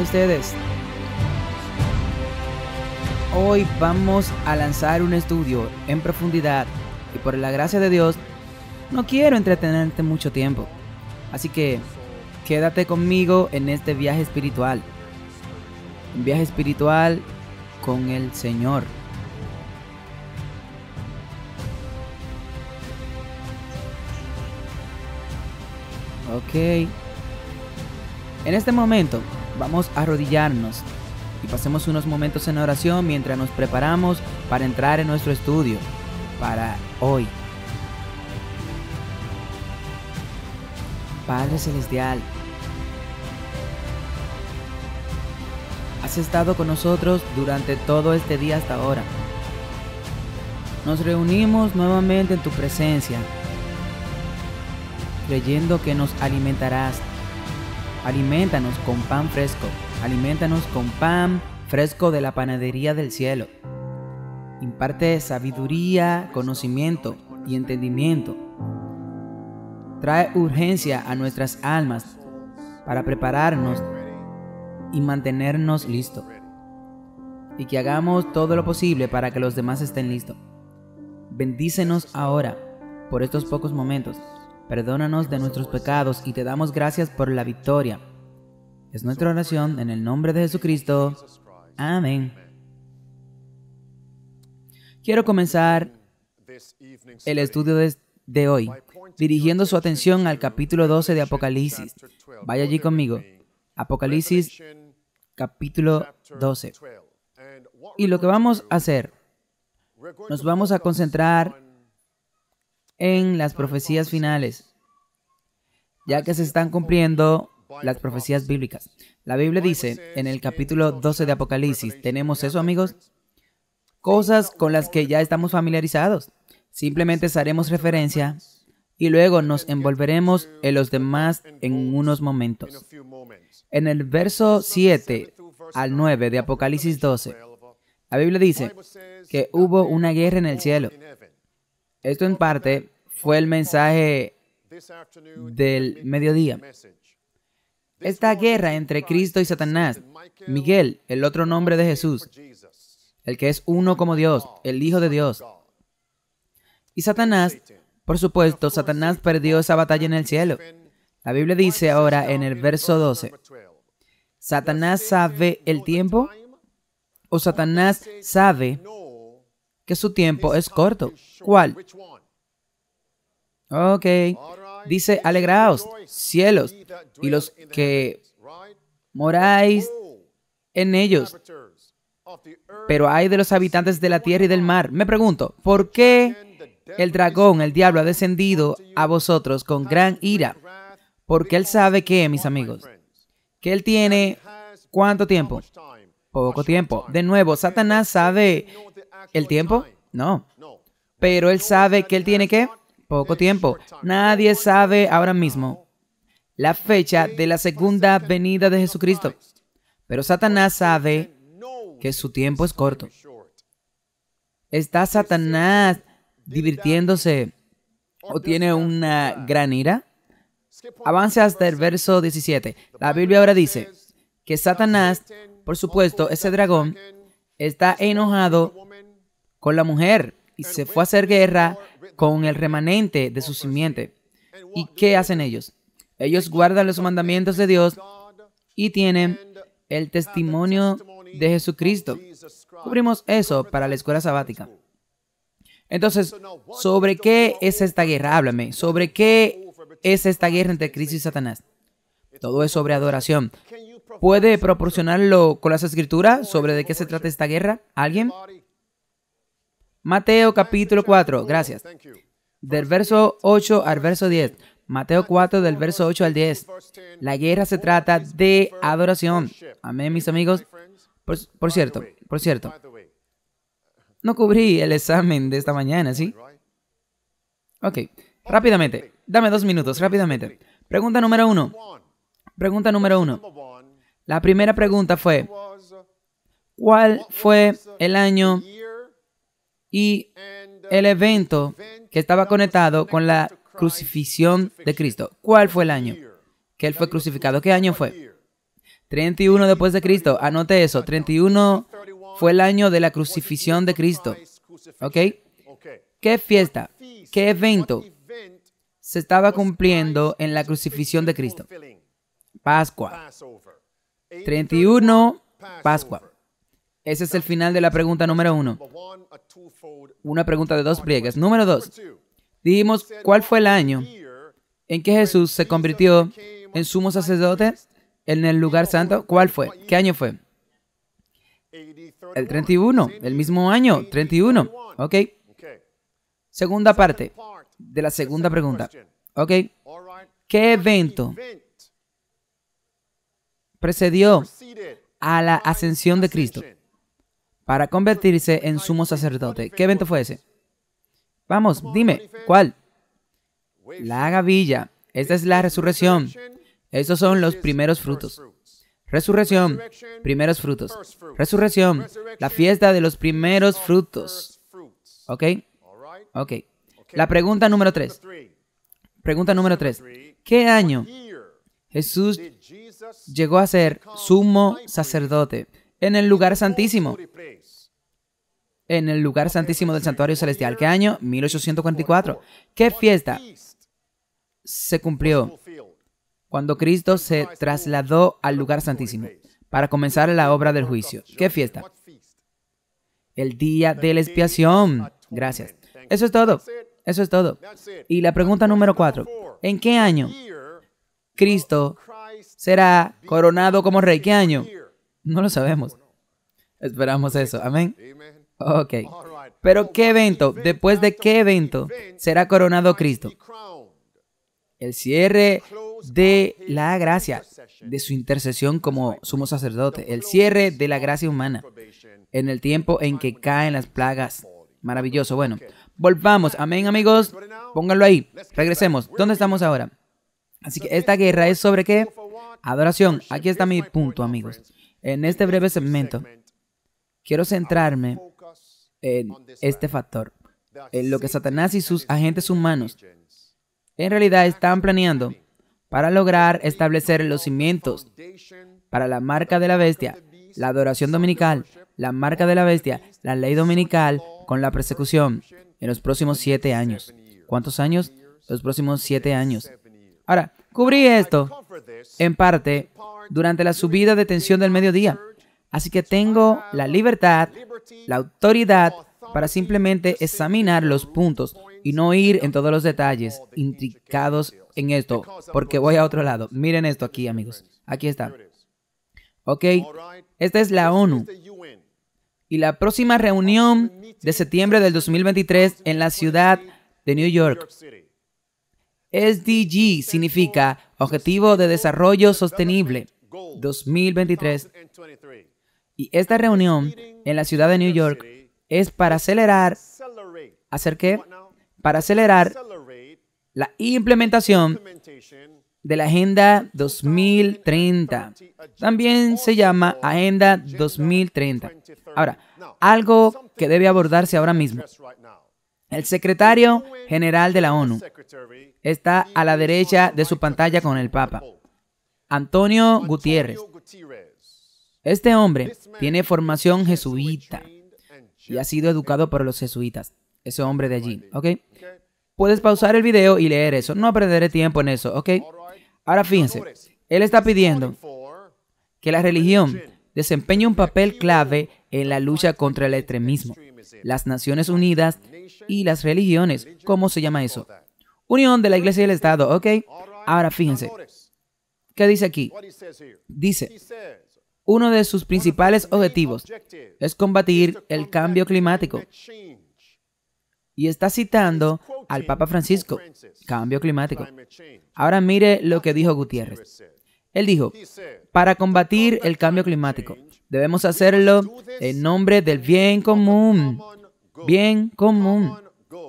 ustedes. Hoy vamos a lanzar un estudio en profundidad y por la gracia de Dios no quiero entretenerte mucho tiempo. Así que quédate conmigo en este viaje espiritual. Un viaje espiritual con el Señor. Ok. En este momento vamos a arrodillarnos y pasemos unos momentos en oración mientras nos preparamos para entrar en nuestro estudio para hoy. Padre Celestial, has estado con nosotros durante todo este día hasta ahora. Nos reunimos nuevamente en tu presencia, creyendo que nos alimentarás Alimentanos con pan fresco. Alimentanos con pan fresco de la panadería del cielo. Imparte sabiduría, conocimiento y entendimiento. Trae urgencia a nuestras almas para prepararnos y mantenernos listos. Y que hagamos todo lo posible para que los demás estén listos. Bendícenos ahora por estos pocos momentos Perdónanos de nuestros pecados y te damos gracias por la victoria. Es nuestra oración en el nombre de Jesucristo. Amén. Quiero comenzar el estudio de, hoy dirigiendo su atención al capítulo 12 de Apocalipsis. Vaya allí conmigo. Apocalipsis capítulo 12. Y lo que vamos a hacer, nos vamos a concentrar en las profecías finales, ya que se están cumpliendo las profecías bíblicas. La Biblia dice en el capítulo 12 de Apocalipsis, ¿tenemos eso amigos? Cosas con las que ya estamos familiarizados. Simplemente haremos referencia y luego nos envolveremos en los demás en unos momentos. En el verso 7 al 9 de Apocalipsis 12, la Biblia dice que hubo una guerra en el cielo. Esto en parte fue el mensaje del mediodía. Esta guerra entre Cristo y Satanás, Miguel, el otro nombre de Jesús, el que es uno como Dios, el Hijo de Dios. Y Satanás, por supuesto, Satanás perdió esa batalla en el cielo. La Biblia dice ahora en el verso 12, Satanás sabe el tiempo o Satanás sabe que su tiempo es corto. ¿Cuál? Ok. Dice, alegraos, cielos, y los que moráis en ellos. Pero hay de los habitantes de la tierra y del mar. Me pregunto, ¿por qué el dragón, el diablo, ha descendido a vosotros con gran ira? Porque él sabe que, mis amigos, que él tiene cuánto tiempo? Poco tiempo. De nuevo, Satanás sabe ¿El tiempo? No. Pero él sabe que él tiene que poco tiempo. Nadie sabe ahora mismo la fecha de la segunda venida de Jesucristo. Pero Satanás sabe que su tiempo es corto. ¿Está Satanás divirtiéndose o tiene una gran ira? Avance hasta el verso 17. La Biblia ahora dice que Satanás, por supuesto, ese dragón, está enojado con la mujer y se fue a hacer guerra con el remanente de su simiente. ¿Y qué hacen ellos? Ellos guardan los mandamientos de Dios y tienen el testimonio de Jesucristo. Cubrimos eso para la escuela sabática. Entonces, ¿sobre qué es esta guerra? Háblame. ¿Sobre qué es esta guerra entre Cristo y Satanás? Todo es sobre adoración. ¿Puede proporcionarlo con las escrituras sobre de qué se trata esta guerra? ¿Alguien? Mateo capítulo 4, gracias. Del verso 8 al verso 10. Mateo 4 del verso 8 al 10. La guerra se trata de adoración. Amén, mis amigos. Por, cierto, por cierto. No cubrí el examen de esta mañana, ¿sí? Ok, rápidamente. Dame dos minutos, rápidamente. Pregunta número uno. Pregunta número uno. La primera pregunta fue, uh, ¿cuál fue uh, el año y el evento que estaba conectado con la crucifixión de Cristo. ¿Cuál fue el año que él fue crucificado? ¿Qué año fue? 31 después de Cristo. Anote eso. 31 fue el año de la crucifixión de Cristo. ¿Ok? ¿Qué fiesta? ¿Qué evento se estaba cumpliendo en la crucifixión de Cristo? Pascua. 31, Pascua. Ese es el final de la pregunta número uno. Una pregunta de dos pliegues. Número dos. Dijimos, ¿cuál fue el año en que Jesús se convirtió en sumo sacerdote en el lugar santo? ¿Cuál fue? ¿Qué año fue? El 31, el mismo año, 31. Ok. Segunda parte de la segunda pregunta. Ok. ¿Qué evento precedió a la ascensión de Cristo? para convertirse en sumo sacerdote. ¿Qué evento fue ese? Vamos, dime, ¿cuál? La gavilla. Esta es la resurrección. Esos son los primeros frutos. Resurrección, primeros frutos. Resurrección, la fiesta de los primeros frutos. ¿Ok? Ok. La pregunta número tres. Pregunta número tres. ¿Qué año Jesús llegó a ser sumo sacerdote? en el lugar santísimo. En el lugar santísimo del santuario celestial. ¿Qué año? 1844. ¿Qué fiesta se cumplió cuando Cristo se trasladó al lugar santísimo para comenzar la obra del juicio? ¿Qué fiesta? El día de la expiación. Gracias. Eso es todo. Eso es todo. Y la pregunta número cuatro. ¿En qué año Cristo será coronado como rey? ¿Qué año? No lo sabemos. Esperamos eso. Amén. Ok. Pero ¿qué evento? ¿Después de qué evento será coronado Cristo? El cierre de la gracia, de su intercesión como sumo sacerdote, el cierre de la gracia humana, en el tiempo en que caen las plagas. Maravilloso. Bueno, volvamos. Amén, amigos. Pónganlo ahí. Regresemos. ¿Dónde estamos ahora? Así que esta guerra es sobre qué? Adoración. Aquí está mi punto, amigos. En este, este breve segmento, quiero centrarme en este factor, en lo que Satanás y sus agentes humanos en realidad están planeando para lograr establecer los cimientos para la marca de la bestia, la adoración dominical, la marca de la bestia, la ley dominical con la persecución en los próximos siete años. ¿Cuántos años? Los próximos siete años. Ahora, Cubrí esto, en parte, durante la subida de tensión del mediodía. Así que tengo la libertad, la autoridad para simplemente examinar los puntos y no ir en todos los detalles intricados en esto, porque voy a otro lado. Miren esto aquí, amigos. Aquí está. Ok, esta es la ONU. Y la próxima reunión de septiembre del 2023 en la ciudad de New York. SDG significa Objetivo de Desarrollo Sostenible 2023. Y esta reunión en la ciudad de New York es para acelerar, ¿hacer qué? Para acelerar la implementación de la Agenda 2030. También se llama Agenda 2030. Ahora, algo que debe abordarse ahora mismo. El secretario general de la ONU está a la derecha de su pantalla con el Papa, Antonio Gutiérrez. Este hombre tiene formación jesuita y ha sido educado por los jesuitas. Ese hombre de allí, ¿ok? Puedes pausar el video y leer eso. No perderé tiempo en eso, ¿ok? Ahora fíjense, él está pidiendo que la religión desempeña un papel clave en la lucha contra el extremismo, las Naciones Unidas y las religiones. ¿Cómo se llama eso? Unión de la Iglesia y el Estado, ¿ok? Ahora fíjense. ¿Qué dice aquí? Dice, uno de sus principales objetivos es combatir el cambio climático. Y está citando al Papa Francisco, cambio climático. Ahora mire lo que dijo Gutiérrez. Él dijo, para combatir el cambio climático, debemos hacerlo en nombre del bien común, bien común,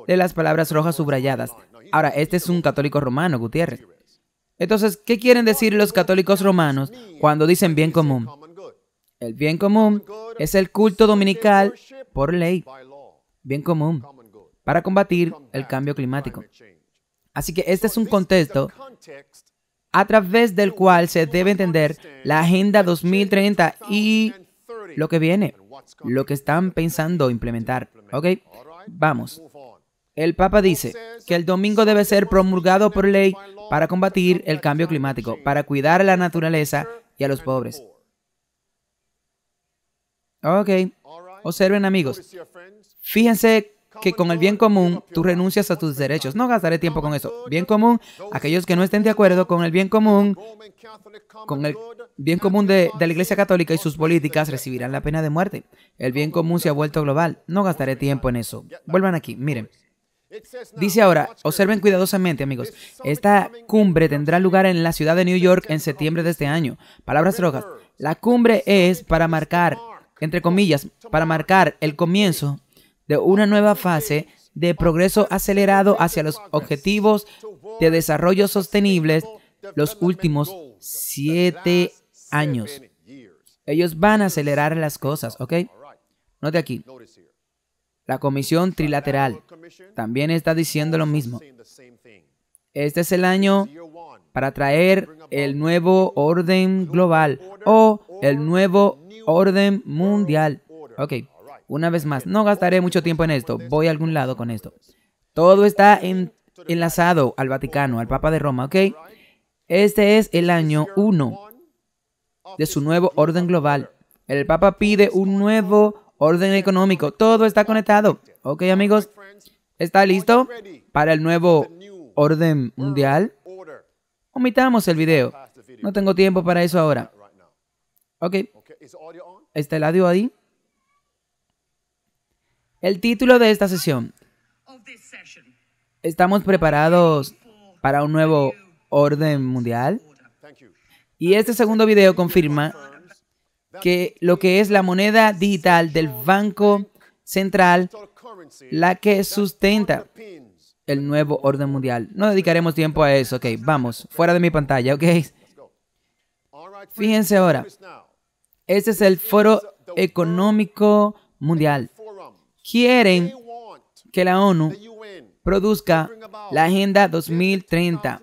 de las palabras rojas subrayadas. Ahora, este es un católico romano, Gutiérrez. Entonces, ¿qué quieren decir los católicos romanos cuando dicen bien común? El bien común es el culto dominical por ley, bien común, para combatir el cambio climático. Así que este es un contexto a través del cual se debe entender la Agenda 2030 y lo que viene, lo que están pensando implementar. ¿Ok? Vamos. El Papa dice que el domingo debe ser promulgado por ley para combatir el cambio climático, para cuidar a la naturaleza y a los pobres. Ok. Observen amigos. Fíjense que con el bien común tú renuncias a tus derechos. No gastaré tiempo con eso. Bien común, aquellos que no estén de acuerdo con el bien común, con el bien común de, de la Iglesia Católica y sus políticas recibirán la pena de muerte. El bien común se ha vuelto global. No gastaré tiempo en eso. Vuelvan aquí, miren. Dice ahora, observen cuidadosamente amigos, esta cumbre tendrá lugar en la ciudad de New York en septiembre de este año. Palabras rojas. La cumbre es para marcar, entre comillas, para marcar el comienzo de una nueva fase de progreso acelerado hacia los objetivos de desarrollo sostenible los últimos siete años. Ellos van a acelerar las cosas, ¿ok? Note aquí. La comisión trilateral también está diciendo lo mismo. Este es el año para traer el nuevo orden global o el nuevo orden mundial. Ok. Una vez más, no gastaré mucho tiempo en esto, voy a algún lado con esto. Todo está en, enlazado al Vaticano, al Papa de Roma, ¿ok? Este es el año 1 de su nuevo orden global. El Papa pide un nuevo orden económico. Todo está conectado. ¿Ok, amigos? ¿Está listo para el nuevo orden mundial? Omitamos el video. No tengo tiempo para eso ahora. ¿Ok? ¿Está el audio ahí? El título de esta sesión. Estamos preparados para un nuevo orden mundial. Y este segundo video confirma que lo que es la moneda digital del Banco Central, la que sustenta el nuevo orden mundial. No dedicaremos tiempo a eso, ok, vamos, fuera de mi pantalla, ok. Fíjense ahora, este es el Foro Económico Mundial quieren que la ONU produzca la Agenda 2030.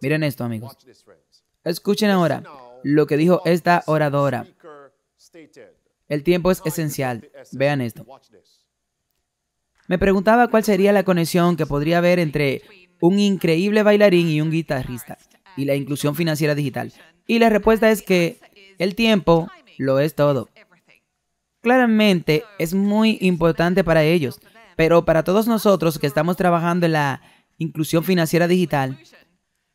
Miren esto, amigos. Escuchen ahora lo que dijo esta oradora. El tiempo es esencial. Vean esto. Me preguntaba cuál sería la conexión que podría haber entre un increíble bailarín y un guitarrista y la inclusión financiera digital. Y la respuesta es que el tiempo lo es todo. Claramente es muy importante para ellos, pero para todos nosotros que estamos trabajando en la inclusión financiera digital,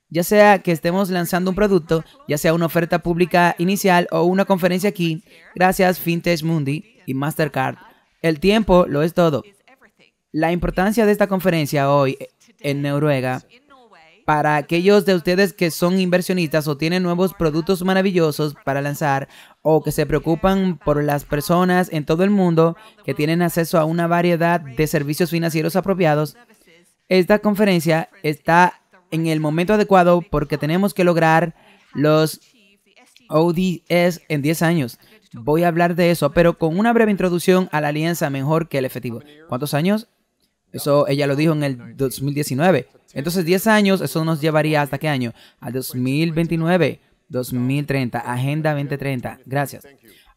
ya sea que estemos lanzando un producto, ya sea una oferta pública inicial o una conferencia aquí, gracias Fintech Mundi y Mastercard. El tiempo lo es todo. La importancia de esta conferencia hoy en Noruega para aquellos de ustedes que son inversionistas o tienen nuevos productos maravillosos para lanzar o que se preocupan por las personas en todo el mundo que tienen acceso a una variedad de servicios financieros apropiados, esta conferencia está en el momento adecuado porque tenemos que lograr los ODS en 10 años. Voy a hablar de eso, pero con una breve introducción a la alianza mejor que el efectivo. ¿Cuántos años? Eso ella lo dijo en el 2019. Entonces, 10 años, eso nos llevaría hasta qué año? Al 2029, 2030, Agenda 2030. Gracias.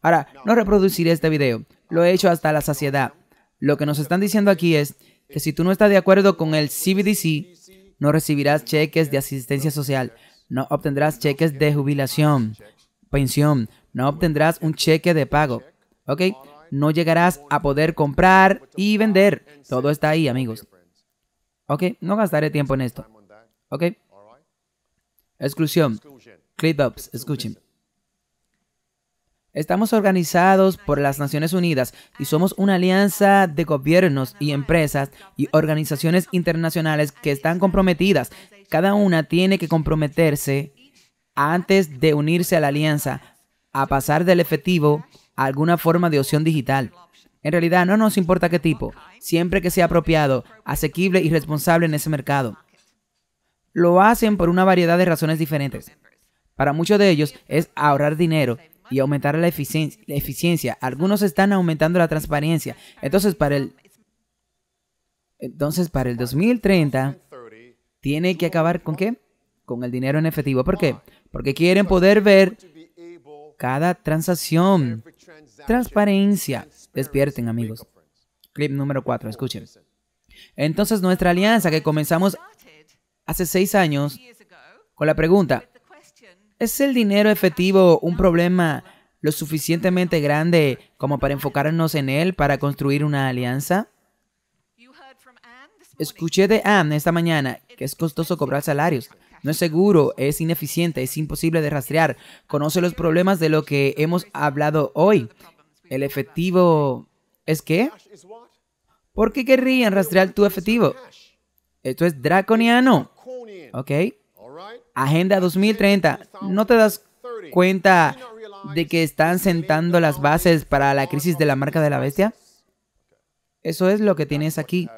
Ahora, no reproduciré este video. Lo he hecho hasta la saciedad. Lo que nos están diciendo aquí es que si tú no estás de acuerdo con el CBDC, no recibirás cheques de asistencia social, no obtendrás cheques de jubilación, pensión, no obtendrás un cheque de pago. ¿Ok? no llegarás a poder comprar y vender. Todo está ahí, amigos. Ok, no gastaré tiempo en esto. Ok. Exclusión. Clip-ups, escuchen. Estamos organizados por las Naciones Unidas y somos una alianza de gobiernos y empresas y organizaciones internacionales que están comprometidas. Cada una tiene que comprometerse antes de unirse a la alianza a pasar del efectivo alguna forma de opción digital. En realidad no nos importa qué tipo, siempre que sea apropiado, asequible y responsable en ese mercado. Lo hacen por una variedad de razones diferentes. Para muchos de ellos es ahorrar dinero y aumentar la, eficiencia. La eficiencia. Algunos están aumentando la transparencia. Entonces para el entonces para el 2030 tiene que acabar con qué? Con el dinero en efectivo. ¿Por qué? Porque quieren poder ver cada transacción Transparencia. Despierten, amigos. Clip número 4, escuchen. Entonces, nuestra alianza que comenzamos hace seis años con la pregunta, ¿es el dinero efectivo un problema lo suficientemente grande como para enfocarnos en él para construir una alianza? Escuché de Anne esta mañana que es costoso cobrar salarios. No es seguro, es ineficiente, es imposible de rastrear. Conoce los problemas de lo que hemos hablado hoy. ¿El efectivo es qué? ¿Por qué querrían rastrear tu efectivo? Esto es draconiano. ¿Ok? Agenda 2030. ¿No te das cuenta de que están sentando las bases para la crisis de la marca de la bestia? Eso es lo que tienes aquí.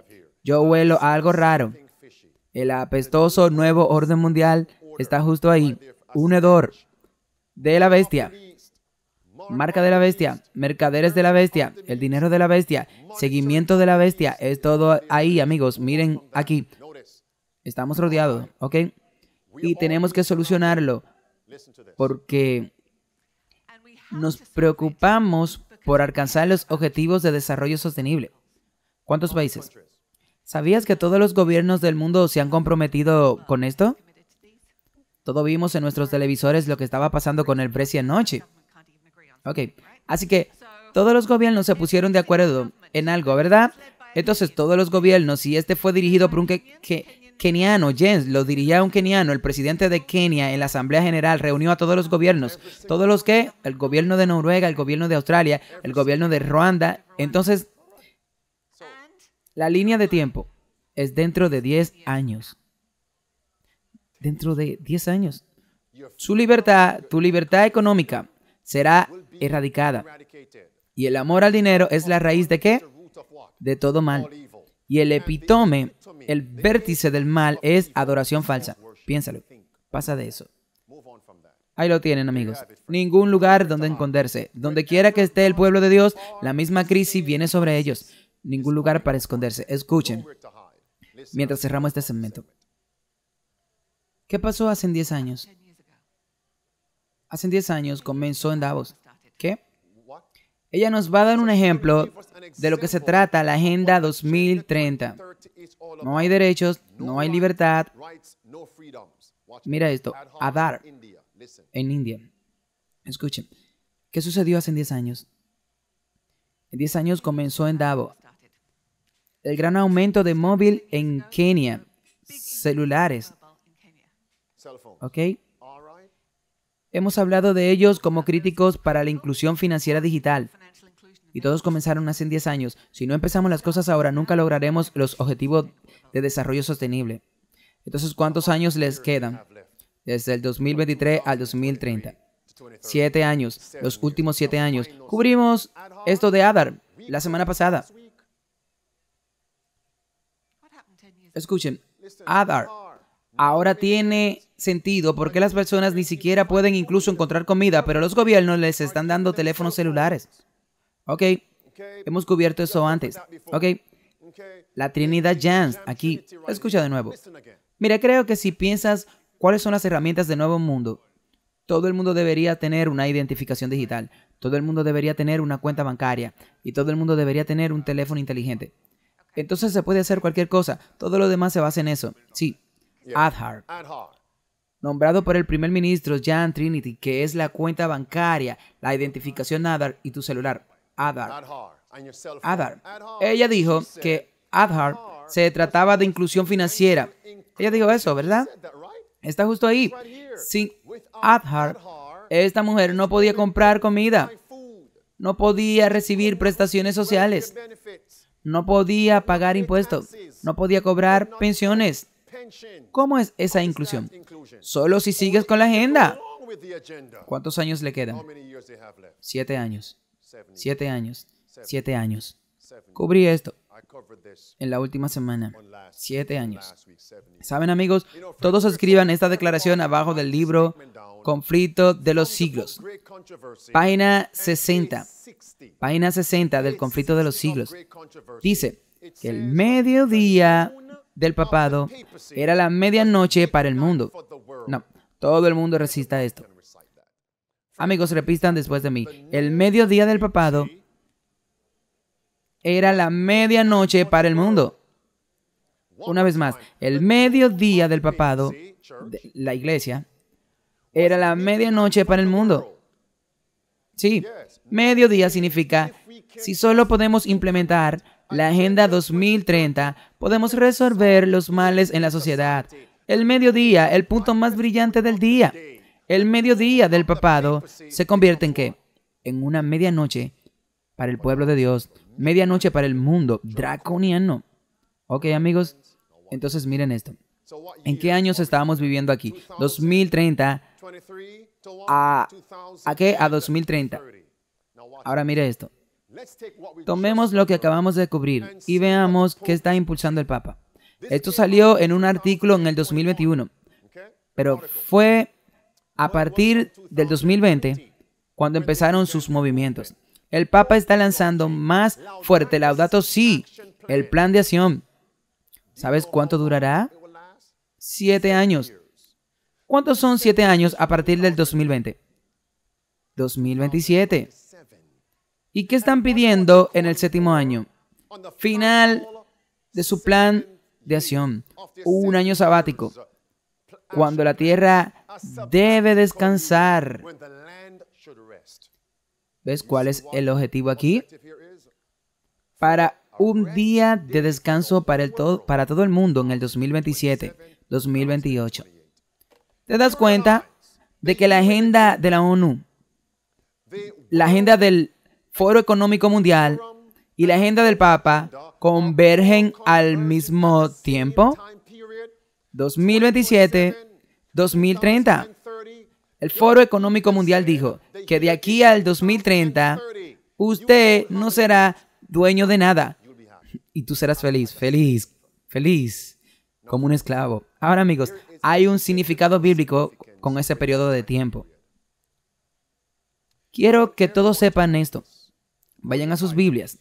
Yo huelo a algo raro. El apestoso nuevo orden mundial está justo ahí. Un hedor de la bestia marca de la bestia, mercaderes de la bestia, el dinero de la bestia, seguimiento de la bestia. Es todo ahí, amigos. Miren aquí. Estamos rodeados, ¿ok? Y tenemos que solucionarlo porque nos preocupamos por alcanzar los objetivos de desarrollo sostenible. ¿Cuántos países? ¿Sabías que todos los gobiernos del mundo se han comprometido con esto? Todo vimos en nuestros televisores lo que estaba pasando con el precio anoche. Ok. Así que todos los gobiernos se pusieron de acuerdo en algo, ¿verdad? Entonces todos los gobiernos, y este fue dirigido por un keniano, Jens, lo dirigía un keniano, el presidente de Kenia en la Asamblea General reunió a todos los gobiernos, todos los que, el gobierno de Noruega, el gobierno de Australia, el gobierno de Ruanda, entonces la línea de tiempo es dentro de 10 años. Dentro de 10 años. Su libertad, tu libertad económica será erradicada. Y el amor al dinero es la raíz de qué? De todo mal. Y el epítome, el vértice del mal es adoración falsa. Piénsalo. Pasa de eso. Ahí lo tienen, amigos. Ningún lugar donde esconderse. Donde quiera que esté el pueblo de Dios, la misma crisis viene sobre ellos. Ningún lugar para esconderse. Escuchen. Mientras cerramos este segmento. ¿Qué pasó hace 10 años? Hace 10 años comenzó en Davos. ¿Qué? Ella nos va a dar un ejemplo de lo que se trata la Agenda 2030. No hay derechos, no hay libertad. Mira esto, Adar, en India. Escuchen, ¿qué sucedió hace 10 años? En 10 años comenzó en Davo el gran aumento de móvil en Kenia, celulares. ¿Ok? Hemos hablado de ellos como críticos para la inclusión financiera digital. Y todos comenzaron hace 10 años. Si no empezamos las cosas ahora, nunca lograremos los objetivos de desarrollo sostenible. Entonces, ¿cuántos años les quedan? Desde el 2023 al 2030. Siete años, los últimos siete años. Cubrimos esto de ADAR la semana pasada. Escuchen, ADAR Ahora tiene sentido porque las personas ni siquiera pueden incluso encontrar comida, pero los gobiernos les están dando teléfonos celulares. Ok, hemos cubierto eso antes. Ok, la Trinidad Jans, aquí, escucha de nuevo. Mira, creo que si piensas cuáles son las herramientas del nuevo mundo, todo el mundo debería tener una identificación digital, todo el mundo debería tener una cuenta bancaria y todo el mundo debería tener un teléfono inteligente. Entonces se puede hacer cualquier cosa, todo lo demás se basa en eso. Sí, Adhar, nombrado por el primer ministro Jan Trinity, que es la cuenta bancaria, la identificación Adhar y tu celular, Adhar. Adhar. Ella dijo que Adhar se trataba de inclusión financiera. Ella dijo eso, ¿verdad? Está justo ahí. Sin Adhar, esta mujer no podía comprar comida, no podía recibir prestaciones sociales, no podía pagar impuestos, no podía cobrar pensiones, ¿Cómo es esa inclusión? Solo si sigues con la agenda. ¿Cuántos años le quedan? Siete años. Siete años. Siete años. Cubrí esto en la última semana. Siete años. Saben amigos, todos escriban esta declaración abajo del libro Conflicto de los Siglos. Página 60. Página 60 del Conflicto de los Siglos. Dice que el mediodía del papado, era la medianoche para el mundo. No, todo el mundo resista esto. Amigos, repitan después de mí. El mediodía del papado era la medianoche para el mundo. Una vez más, el mediodía del papado, la iglesia, era la medianoche para el mundo. Sí, mediodía significa si solo podemos implementar la Agenda 2030, podemos resolver los males en la sociedad. El mediodía, el punto más brillante del día, el mediodía del papado, se convierte en qué? En una medianoche para el pueblo de Dios, medianoche para el mundo draconiano. Ok, amigos, entonces miren esto. ¿En qué años estábamos viviendo aquí? 2030 a, a qué? A 2030. Ahora mire esto. Tomemos lo que acabamos de cubrir y veamos qué está impulsando el Papa. Esto salió en un artículo en el 2021, pero fue a partir del 2020 cuando empezaron sus movimientos. El Papa está lanzando más fuerte Laudato sí, el plan de acción. ¿Sabes cuánto durará? Siete años. ¿Cuántos son siete años a partir del 2020? 2027. ¿Y qué están pidiendo en el séptimo año? Final de su plan de acción, un año sabático, cuando la tierra debe descansar. ¿Ves cuál es el objetivo aquí? Para un día de descanso para, el todo, para todo el mundo en el 2027, 2028. ¿Te das cuenta de que la agenda de la ONU, la agenda del Foro Económico Mundial y la agenda del Papa convergen al mismo tiempo. 2027, 2030. El Foro Económico Mundial dijo que de aquí al 2030 usted no será dueño de nada y tú serás feliz, feliz, feliz, como un esclavo. Ahora amigos, hay un significado bíblico con ese periodo de tiempo. Quiero que todos sepan esto. Vayan a sus Biblias.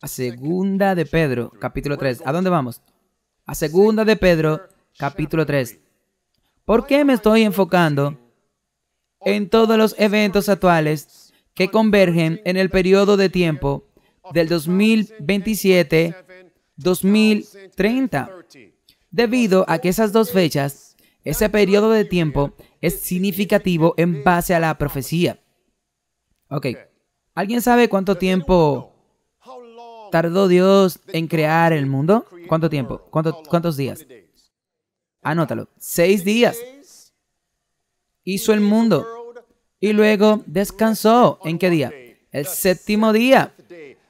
A segunda de Pedro, capítulo 3. ¿A dónde vamos? A segunda de Pedro, capítulo 3. ¿Por qué me estoy enfocando en todos los eventos actuales que convergen en el periodo de tiempo del 2027 2030? Debido a que esas dos fechas, ese periodo de tiempo es significativo en base a la profecía. Ok, ¿Alguien sabe cuánto tiempo tardó Dios en crear el mundo? ¿Cuánto tiempo? ¿Cuántos días? Anótalo. Seis días. Hizo el mundo. Y luego descansó. ¿En qué día? El séptimo día.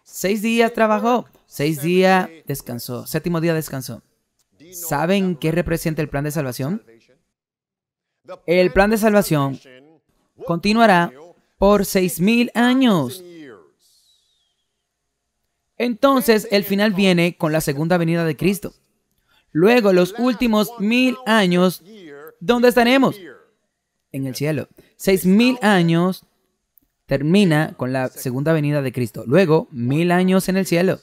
Seis días trabajó. Seis días descansó. Séptimo día descansó. ¿Saben qué representa el plan de salvación? El plan de salvación continuará por seis mil años. Entonces el final viene con la segunda venida de Cristo. Luego los últimos mil años, ¿dónde estaremos? En el cielo. Seis mil años termina con la segunda venida de Cristo. Luego mil años en el cielo.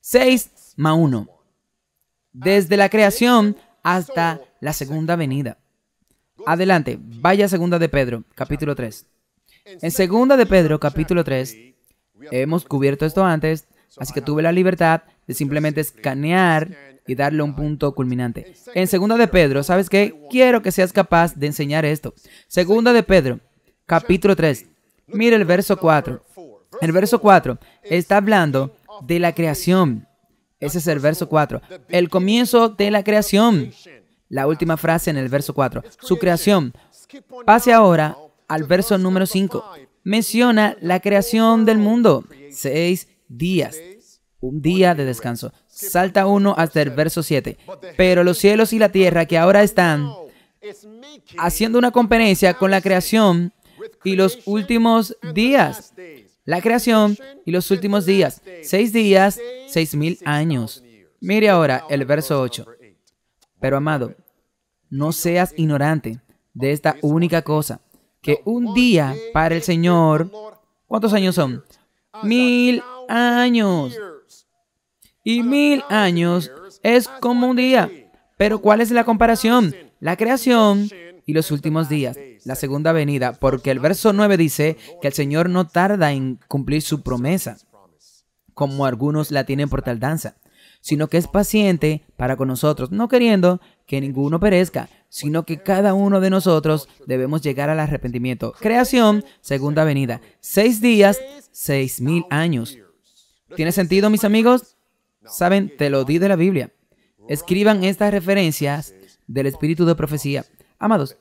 Seis más uno. Desde la creación hasta la segunda venida. Adelante, vaya segunda de Pedro, capítulo 3. En segunda de Pedro capítulo 3, hemos cubierto esto antes, así que tuve la libertad de simplemente escanear y darle un punto culminante. En segunda de Pedro, ¿sabes qué? Quiero que seas capaz de enseñar esto. Segunda de Pedro, capítulo 3. Mira el verso 4. El verso 4 está hablando de la creación. Ese es el verso 4. El comienzo de la creación. La última frase en el verso 4. Su creación. Pase ahora al verso número 5. Menciona la creación del mundo. Seis días. Un día de descanso. Salta uno hasta el verso 7. Pero los cielos y la tierra que ahora están haciendo una conferencia con la creación y los últimos días. La creación y los últimos días. Seis días, seis mil años. Mire ahora el verso 8. Pero amado, no seas ignorante de esta única cosa, que un día para el Señor, ¿cuántos años son? Mil años. Y mil años es como un día. Pero ¿cuál es la comparación? La creación y los últimos días, la segunda venida, porque el verso 9 dice que el Señor no tarda en cumplir su promesa, como algunos la tienen por tardanza sino que es paciente para con nosotros, no queriendo que ninguno perezca, sino que cada uno de nosotros debemos llegar al arrepentimiento. Creación, segunda venida. Seis días, seis mil años. ¿Tiene sentido, mis amigos? Saben, te lo di de la Biblia. Escriban estas referencias del espíritu de profecía. Amados,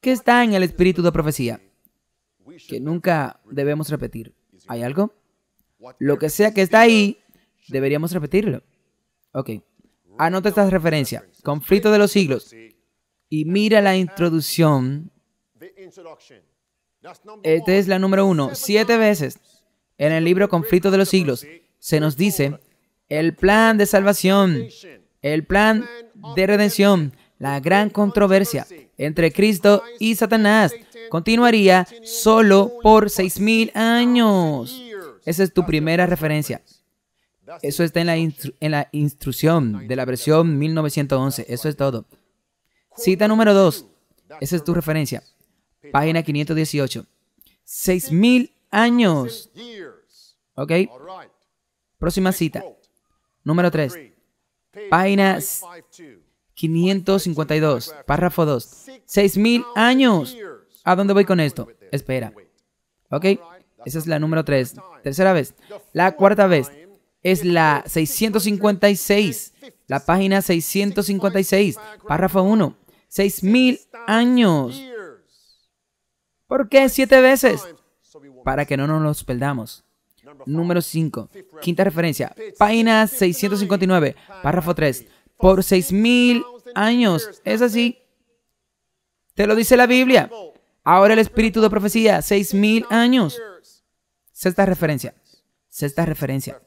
¿qué está en el espíritu de profecía? Que nunca debemos repetir. ¿Hay algo? Lo que sea que está ahí, deberíamos repetirlo. Ok. Anota esta referencia, conflicto de los siglos, y mira la introducción. Esta es la número uno. Siete veces en el libro Conflicto de los siglos se nos dice el plan de salvación, el plan de redención, la gran controversia entre Cristo y Satanás continuaría solo por seis mil años. Esa es tu primera referencia. Eso está en la, en la instrucción de la versión 1911. Eso es todo. Cita número 2. Esa es tu referencia. Página 518. 6.000 años. ¿Ok? Próxima cita. Número 3. Página 552, párrafo 2. 6.000 años. ¿A dónde voy con esto? Espera. ¿Ok? Esa es la número 3. Tercera vez. La cuarta vez es la 656, la página 656, párrafo 1. 6.000 años. ¿Por qué siete veces? Para que no nos los perdamos. Número 5. Quinta referencia. Página 659, párrafo 3. Por 6.000 años. Es así. Te lo dice la Biblia. Ahora el espíritu de profecía, 6.000 años. Sexta referencia. Sexta referencia.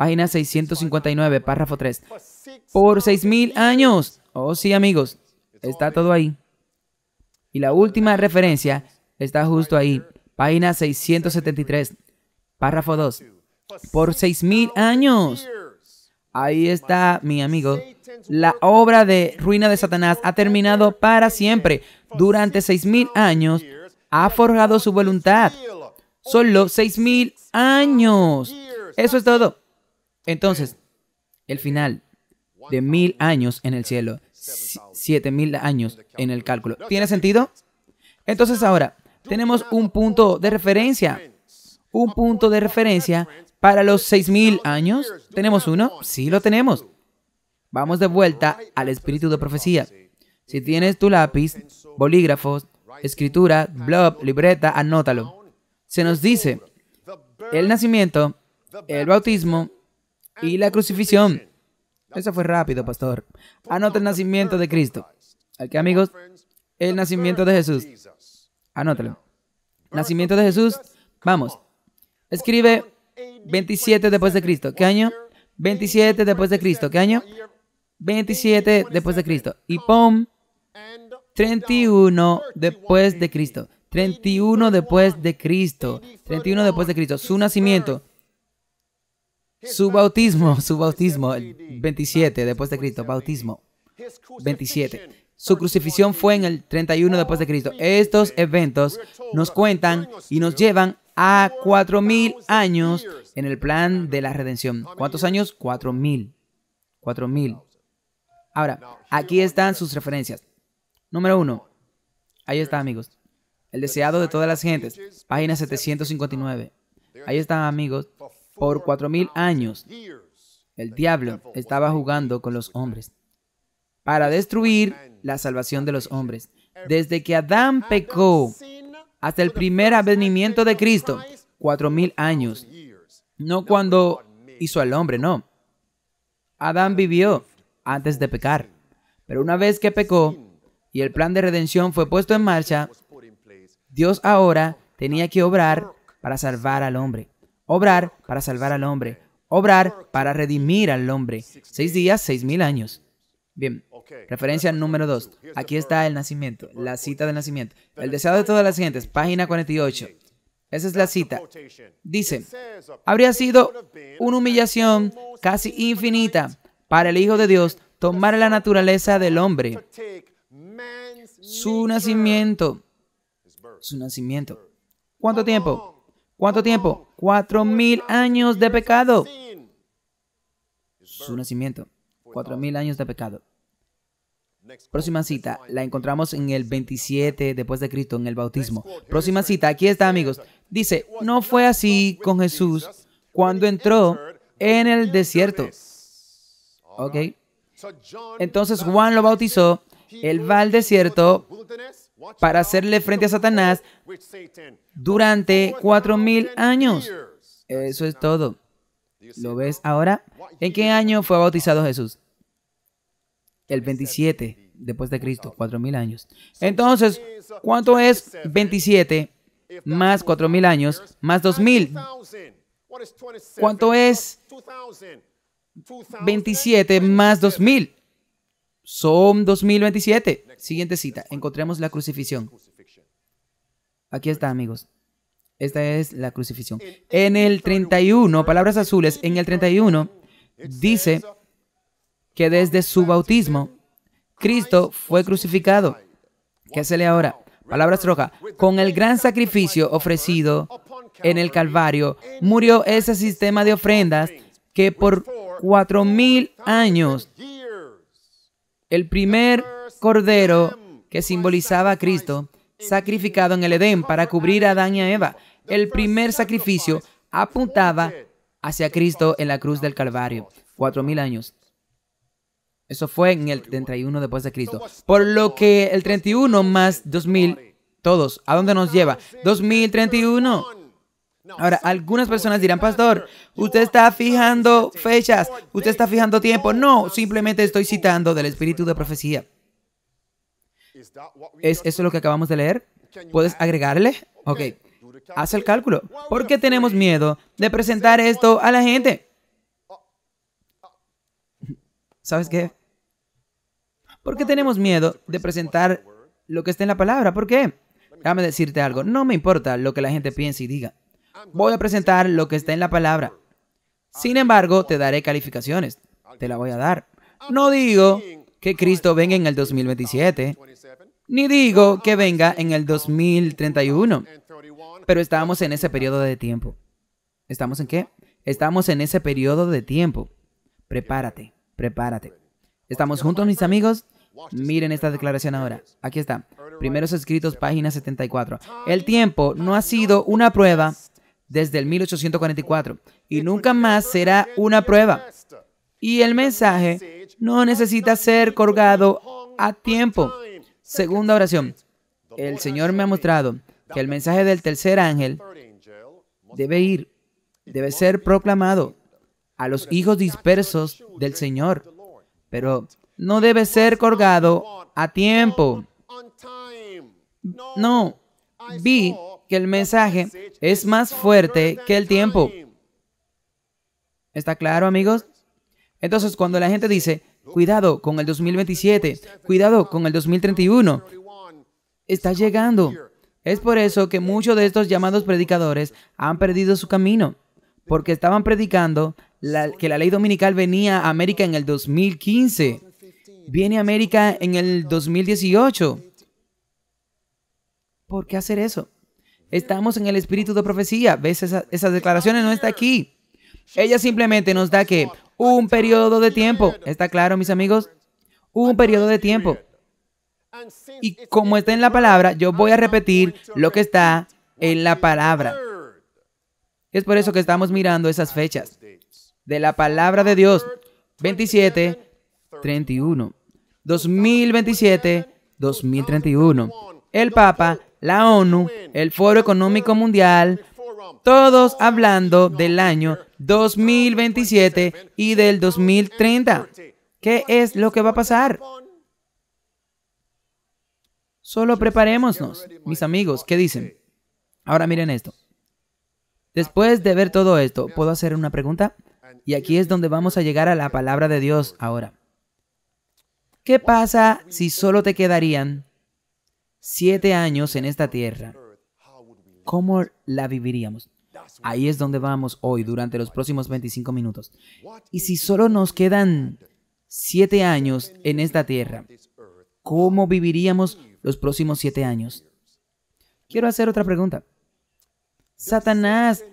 Página 659, párrafo 3. Por 6.000 años. Oh sí, amigos. Está todo ahí. Y la última referencia está justo ahí. Página 673, párrafo 2. Por 6.000 años. Ahí está, mi amigo. La obra de ruina de Satanás ha terminado para siempre. Durante 6.000 años ha forjado su voluntad. Solo 6.000 años. Eso es todo. Entonces, el final de mil años en el cielo, siete mil años en el cálculo. ¿Tiene sentido? Entonces ahora, tenemos un punto de referencia. Un punto de referencia para los seis mil años. ¿Tenemos uno? Sí, lo tenemos. Vamos de vuelta al espíritu de profecía. Si tienes tu lápiz, bolígrafos, escritura, blog, libreta, anótalo. Se nos dice el nacimiento, el bautismo, y la crucifixión. Eso fue rápido, pastor. Anota el nacimiento de Cristo. Aquí, amigos, el nacimiento de Jesús. Anótalo. Nacimiento de Jesús. Vamos. Escribe 27 después de Cristo. ¿Qué año? 27 después de Cristo. ¿Qué año? 27 después de Cristo. Y pon 31 después de Cristo. 31 después de Cristo. 31 después de Cristo. Su nacimiento. Su bautismo, su bautismo, el 27 después de Cristo, bautismo 27. Su crucifixión fue en el 31 después de Cristo. Estos eventos nos cuentan y nos llevan a 4000 años en el plan de la redención. ¿Cuántos años? 4000. 4000. Ahora, aquí están sus referencias. Número uno, Ahí está, amigos. El deseado de todas las gentes. Página 759. Ahí está, amigos. Por cuatro mil años, el diablo estaba jugando con los hombres para destruir la salvación de los hombres. Desde que Adán pecó hasta el primer avenimiento de Cristo, cuatro mil años. No cuando hizo al hombre, no. Adán vivió antes de pecar. Pero una vez que pecó y el plan de redención fue puesto en marcha, Dios ahora tenía que obrar para salvar al hombre obrar para salvar al hombre, obrar para redimir al hombre. Seis días, seis mil años. Bien, referencia número dos. Aquí está el nacimiento, la cita del nacimiento. El deseo de todas las gentes, página 48. Esa es la cita. Dice, habría sido una humillación casi infinita para el Hijo de Dios tomar la naturaleza del hombre, su nacimiento, su nacimiento. ¿Cuánto tiempo? ¿Cuánto tiempo? Cuatro mil años de pecado. Su nacimiento. Cuatro mil años de pecado. Próxima cita, la encontramos en el 27 después de Cristo, en el bautismo. Próxima cita, aquí está amigos. Dice, no fue así con Jesús cuando entró en el desierto. Ok. Entonces Juan lo bautizó, él va al desierto, para hacerle frente a Satanás durante cuatro mil años. Eso es todo. ¿Lo ves ahora? ¿En qué año fue bautizado Jesús? El 27 después de Cristo, cuatro mil años. Entonces, ¿cuánto es 27 más cuatro mil años más dos mil? ¿Cuánto es 27 más 2000? Son 2027. Siguiente cita. Encontremos la crucifixión. Aquí está, amigos. Esta es la crucifixión. En el 31, palabras azules, en el 31 dice que desde su bautismo, Cristo fue crucificado. ¿Qué se ahora? Palabras rojas. Con el gran sacrificio ofrecido en el Calvario, murió ese sistema de ofrendas que por cuatro mil años el primer cordero que simbolizaba a Cristo, sacrificado en el Edén para cubrir a Adán y a Eva. El primer sacrificio apuntaba hacia Cristo en la cruz del Calvario, cuatro mil años. Eso fue en el 31 después de Cristo. Por lo que el 31 más 2000, todos, ¿a dónde nos lleva? 2031. Ahora, algunas personas dirán, pastor, usted está fijando fechas, usted está fijando tiempo. No, simplemente estoy citando del espíritu de profecía. ¿Es eso lo que acabamos de leer? ¿Puedes agregarle? Ok, haz el cálculo. ¿Por qué tenemos miedo de presentar esto a la gente? Uh, uh. ¿Sabes qué? ¿Por qué tenemos miedo de presentar lo que está en la palabra? ¿Por qué? Déjame decirte algo, no me importa lo que la gente piense y diga. Voy a presentar lo que está en la palabra. Sin embargo, te daré calificaciones. Te la voy a dar. No digo que Cristo venga en el 2027, ni digo que venga en el 2031. Pero estamos en ese periodo de tiempo. ¿Estamos en qué? Estamos en ese periodo de tiempo. Prepárate, prepárate. ¿Estamos juntos, mis amigos? Miren esta declaración ahora. Aquí está. Primeros escritos, página 74. El tiempo no ha sido una prueba desde el 1844 y nunca más será una prueba. Y el mensaje no necesita ser colgado a tiempo. Segunda oración. El Señor me ha mostrado que el mensaje del tercer ángel debe ir, debe ser proclamado a los hijos dispersos del Señor, pero no debe ser colgado a tiempo. No, vi que el mensaje es más fuerte que el tiempo. ¿Está claro, amigos? Entonces, cuando la gente dice, cuidado con el 2027, cuidado con el 2031, está llegando. Es por eso que muchos de estos llamados predicadores han perdido su camino, porque estaban predicando que la ley dominical venía a América en el 2015, viene a América en el 2018. ¿Por qué hacer eso? Estamos en el espíritu de profecía. ¿Ves? esas declaraciones no está aquí. Ella simplemente nos da que un periodo de tiempo. ¿Está claro, mis amigos? Un periodo de tiempo. Y como está en la palabra, yo voy a repetir lo que está en la palabra. Es por eso que estamos mirando esas fechas de la palabra de Dios. 27, 31. 2027, 2031. El Papa la ONU, el Foro Económico Mundial, todos hablando del año 2027 y del 2030. ¿Qué es lo que va a pasar? Solo preparémonos, mis amigos, ¿qué dicen? Ahora miren esto. Después de ver todo esto, ¿puedo hacer una pregunta? Y aquí es donde vamos a llegar a la palabra de Dios ahora. ¿Qué pasa si solo te quedarían siete años en esta tierra, ¿cómo la viviríamos? Ahí es donde vamos hoy durante los próximos 25 minutos. Y si solo nos quedan siete años en esta tierra, ¿cómo viviríamos los próximos siete años? Quiero hacer otra pregunta. Satanás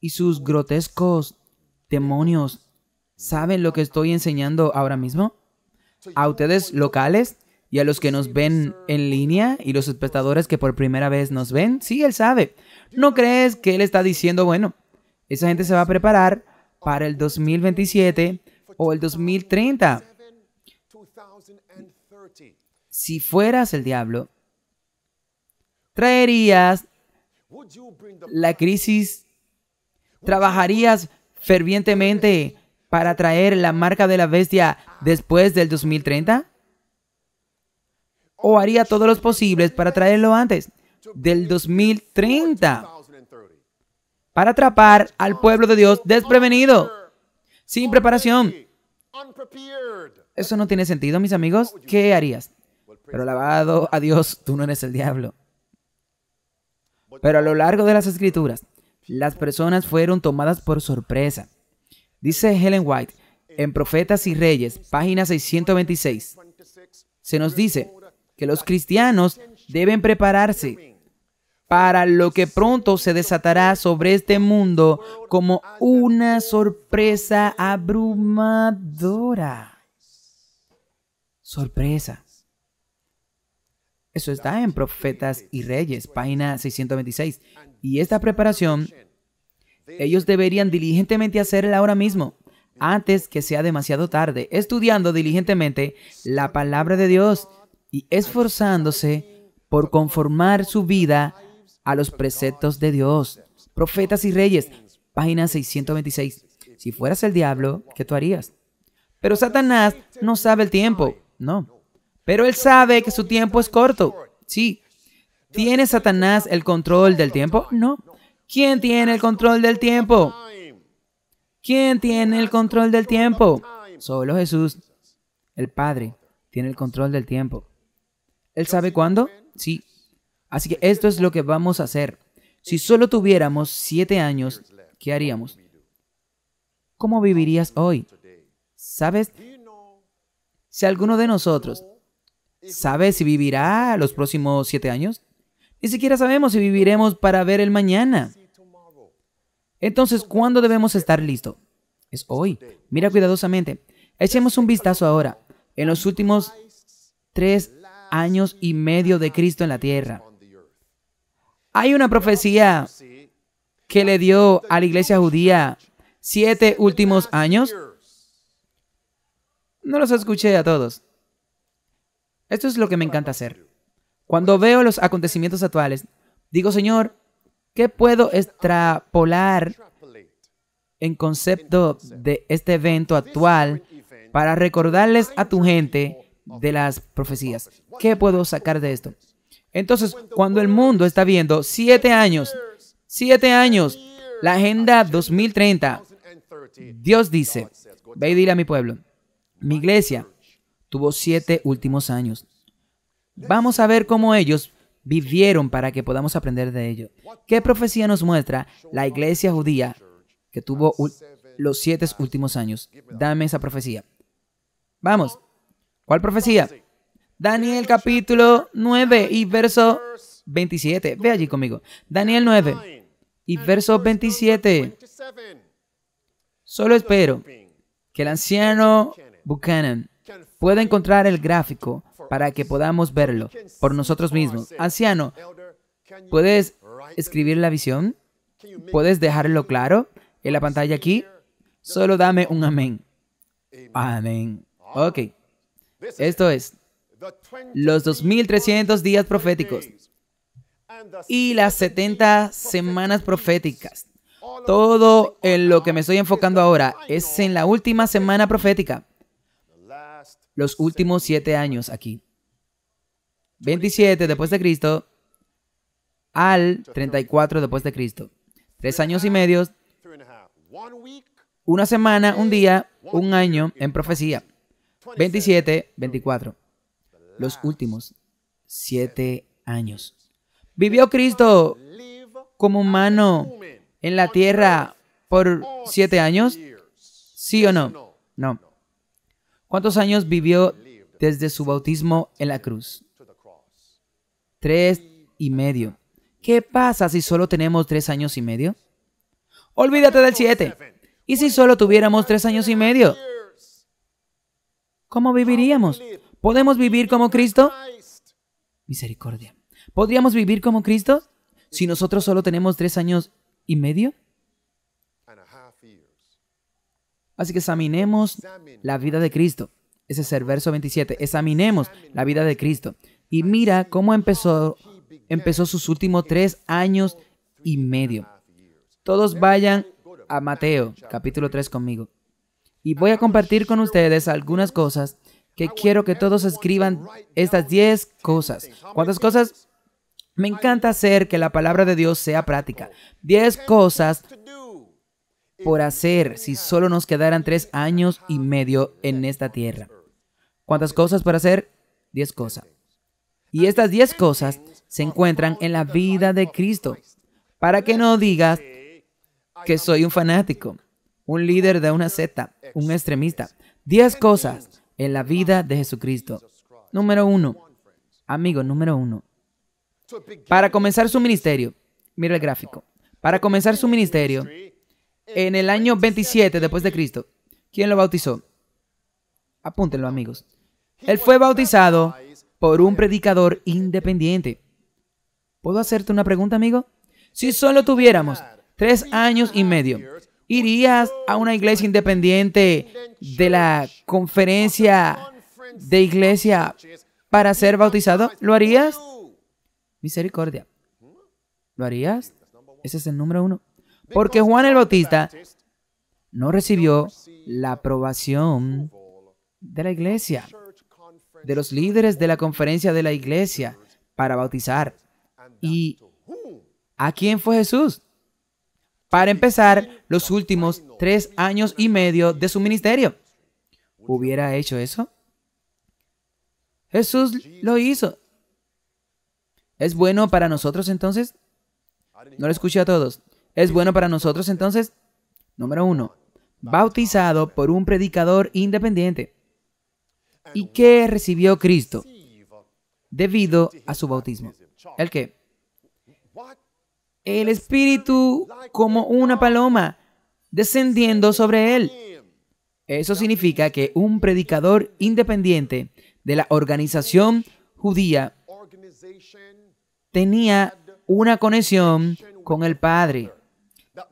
y sus grotescos demonios, ¿saben lo que estoy enseñando ahora mismo? A ustedes locales, y a los que nos ven en línea y los espectadores que por primera vez nos ven, sí, Él sabe. ¿No crees que Él está diciendo, bueno, esa gente se va a preparar para el 2027 o el 2030? Si fueras el diablo, traerías la crisis, trabajarías fervientemente para traer la marca de la bestia después del 2030? o haría todos los posibles para traerlo antes del 2030 para atrapar al pueblo de Dios desprevenido, sin preparación. Eso no tiene sentido, mis amigos. ¿Qué harías? Pero alabado a Dios, tú no eres el diablo. Pero a lo largo de las escrituras, las personas fueron tomadas por sorpresa. Dice Helen White en Profetas y Reyes, página 626. Se nos dice, que los cristianos deben prepararse para lo que pronto se desatará sobre este mundo como una sorpresa abrumadora. Sorpresa. Eso está en Profetas y Reyes, página 626. Y esta preparación, ellos deberían diligentemente hacerla ahora mismo, antes que sea demasiado tarde, estudiando diligentemente la palabra de Dios y esforzándose por conformar su vida a los preceptos de Dios. Profetas y Reyes, página 626. Si fueras el diablo, ¿qué tú harías? Pero Satanás no sabe el tiempo, no. Pero él sabe que su tiempo es corto, sí. ¿Tiene Satanás el control del tiempo? No. ¿Quién tiene el control del tiempo? ¿Quién tiene el control del tiempo? Solo Jesús, el Padre, tiene el control del tiempo. Él sabe cuándo, sí. Así que esto es lo que vamos a hacer. Si solo tuviéramos siete años, ¿qué haríamos? ¿Cómo vivirías hoy? ¿Sabes? Si alguno de nosotros sabe si vivirá los próximos siete años, ni siquiera sabemos si viviremos para ver el mañana. Entonces, ¿cuándo debemos estar listos? Es hoy. Mira cuidadosamente. Echemos un vistazo ahora. En los últimos tres años y medio de Cristo en la tierra. Hay una profecía que le dio a la iglesia judía siete últimos años. No los escuché a todos. Esto es lo que me encanta hacer. Cuando veo los acontecimientos actuales, digo, Señor, ¿qué puedo extrapolar en concepto de este evento actual para recordarles a tu gente de las profecías. ¿Qué puedo sacar de esto? Entonces, cuando el mundo está viendo siete años, siete años, la agenda 2030, Dios dice, ve y dile a mi pueblo, mi iglesia tuvo siete últimos años. Vamos a ver cómo ellos vivieron para que podamos aprender de ello. ¿Qué profecía nos muestra la iglesia judía que tuvo los siete últimos años? Dame esa profecía. Vamos. ¿Cuál profecía? Daniel capítulo 9 y verso 27. Ve allí conmigo. Daniel 9 y verso 27. Solo espero que el anciano Buchanan pueda encontrar el gráfico para que podamos verlo por nosotros mismos. Anciano, ¿puedes escribir la visión? ¿Puedes dejarlo claro en la pantalla aquí? Solo dame un amén. Amén. Ok. Esto es, los 2300 días proféticos y las 70 semanas proféticas. Todo en lo que me estoy enfocando ahora es en la última semana profética. Los últimos siete años aquí. 27 después de Cristo al 34 después de Cristo. Tres años y medio, una semana, un día, un año en profecía. 27, 24. Los últimos siete años. Vivió Cristo como humano en la tierra por siete años? ¿Sí o no? No. ¿Cuántos años vivió desde su bautismo en la cruz? Tres y medio. ¿Qué pasa si solo tenemos tres años y medio? Olvídate del siete. ¿Y si solo tuviéramos tres años y medio? ¿Cómo viviríamos? ¿Podemos vivir como Cristo? Misericordia. ¿Podríamos vivir como Cristo si nosotros solo tenemos tres años y medio? Así que examinemos la vida de Cristo. Ese es el verso 27. Examinemos la vida de Cristo. Y mira cómo empezó, empezó sus últimos tres años y medio. Todos vayan a Mateo, capítulo 3 conmigo. Y voy a compartir con ustedes algunas cosas que quiero que todos escriban estas 10 cosas. ¿Cuántas cosas? Me encanta hacer que la palabra de Dios sea práctica. 10 cosas por hacer si solo nos quedaran 3 años y medio en esta tierra. ¿Cuántas cosas por hacer? 10 cosas. Y estas 10 cosas se encuentran en la vida de Cristo. Para que no digas que soy un fanático un líder de una secta, un extremista. Diez cosas en la vida de Jesucristo. Número uno, amigo, número uno. Para comenzar su ministerio, mira el gráfico. Para comenzar su ministerio, en el año 27 después de Cristo, ¿quién lo bautizó? Apúntenlo, amigos. Él fue bautizado por un predicador independiente. ¿Puedo hacerte una pregunta, amigo? Si solo tuviéramos tres años y medio ¿Irías a una iglesia independiente de la conferencia de iglesia para ser bautizado? ¿Lo harías? Misericordia. ¿Lo harías? Ese es el número uno. Porque Juan el Bautista no recibió la aprobación de la iglesia, de los líderes de la conferencia de la iglesia para bautizar. ¿Y a quién fue Jesús? para empezar los últimos tres años y medio de su ministerio. ¿Hubiera hecho eso? Jesús lo hizo. ¿Es bueno para nosotros entonces? No lo escuché a todos. ¿Es bueno para nosotros entonces? Número uno, bautizado por un predicador independiente. ¿Y qué recibió Cristo debido a su bautismo? ¿El qué? el espíritu como una paloma descendiendo sobre él. Eso significa que un predicador independiente de la organización judía tenía una conexión con el Padre.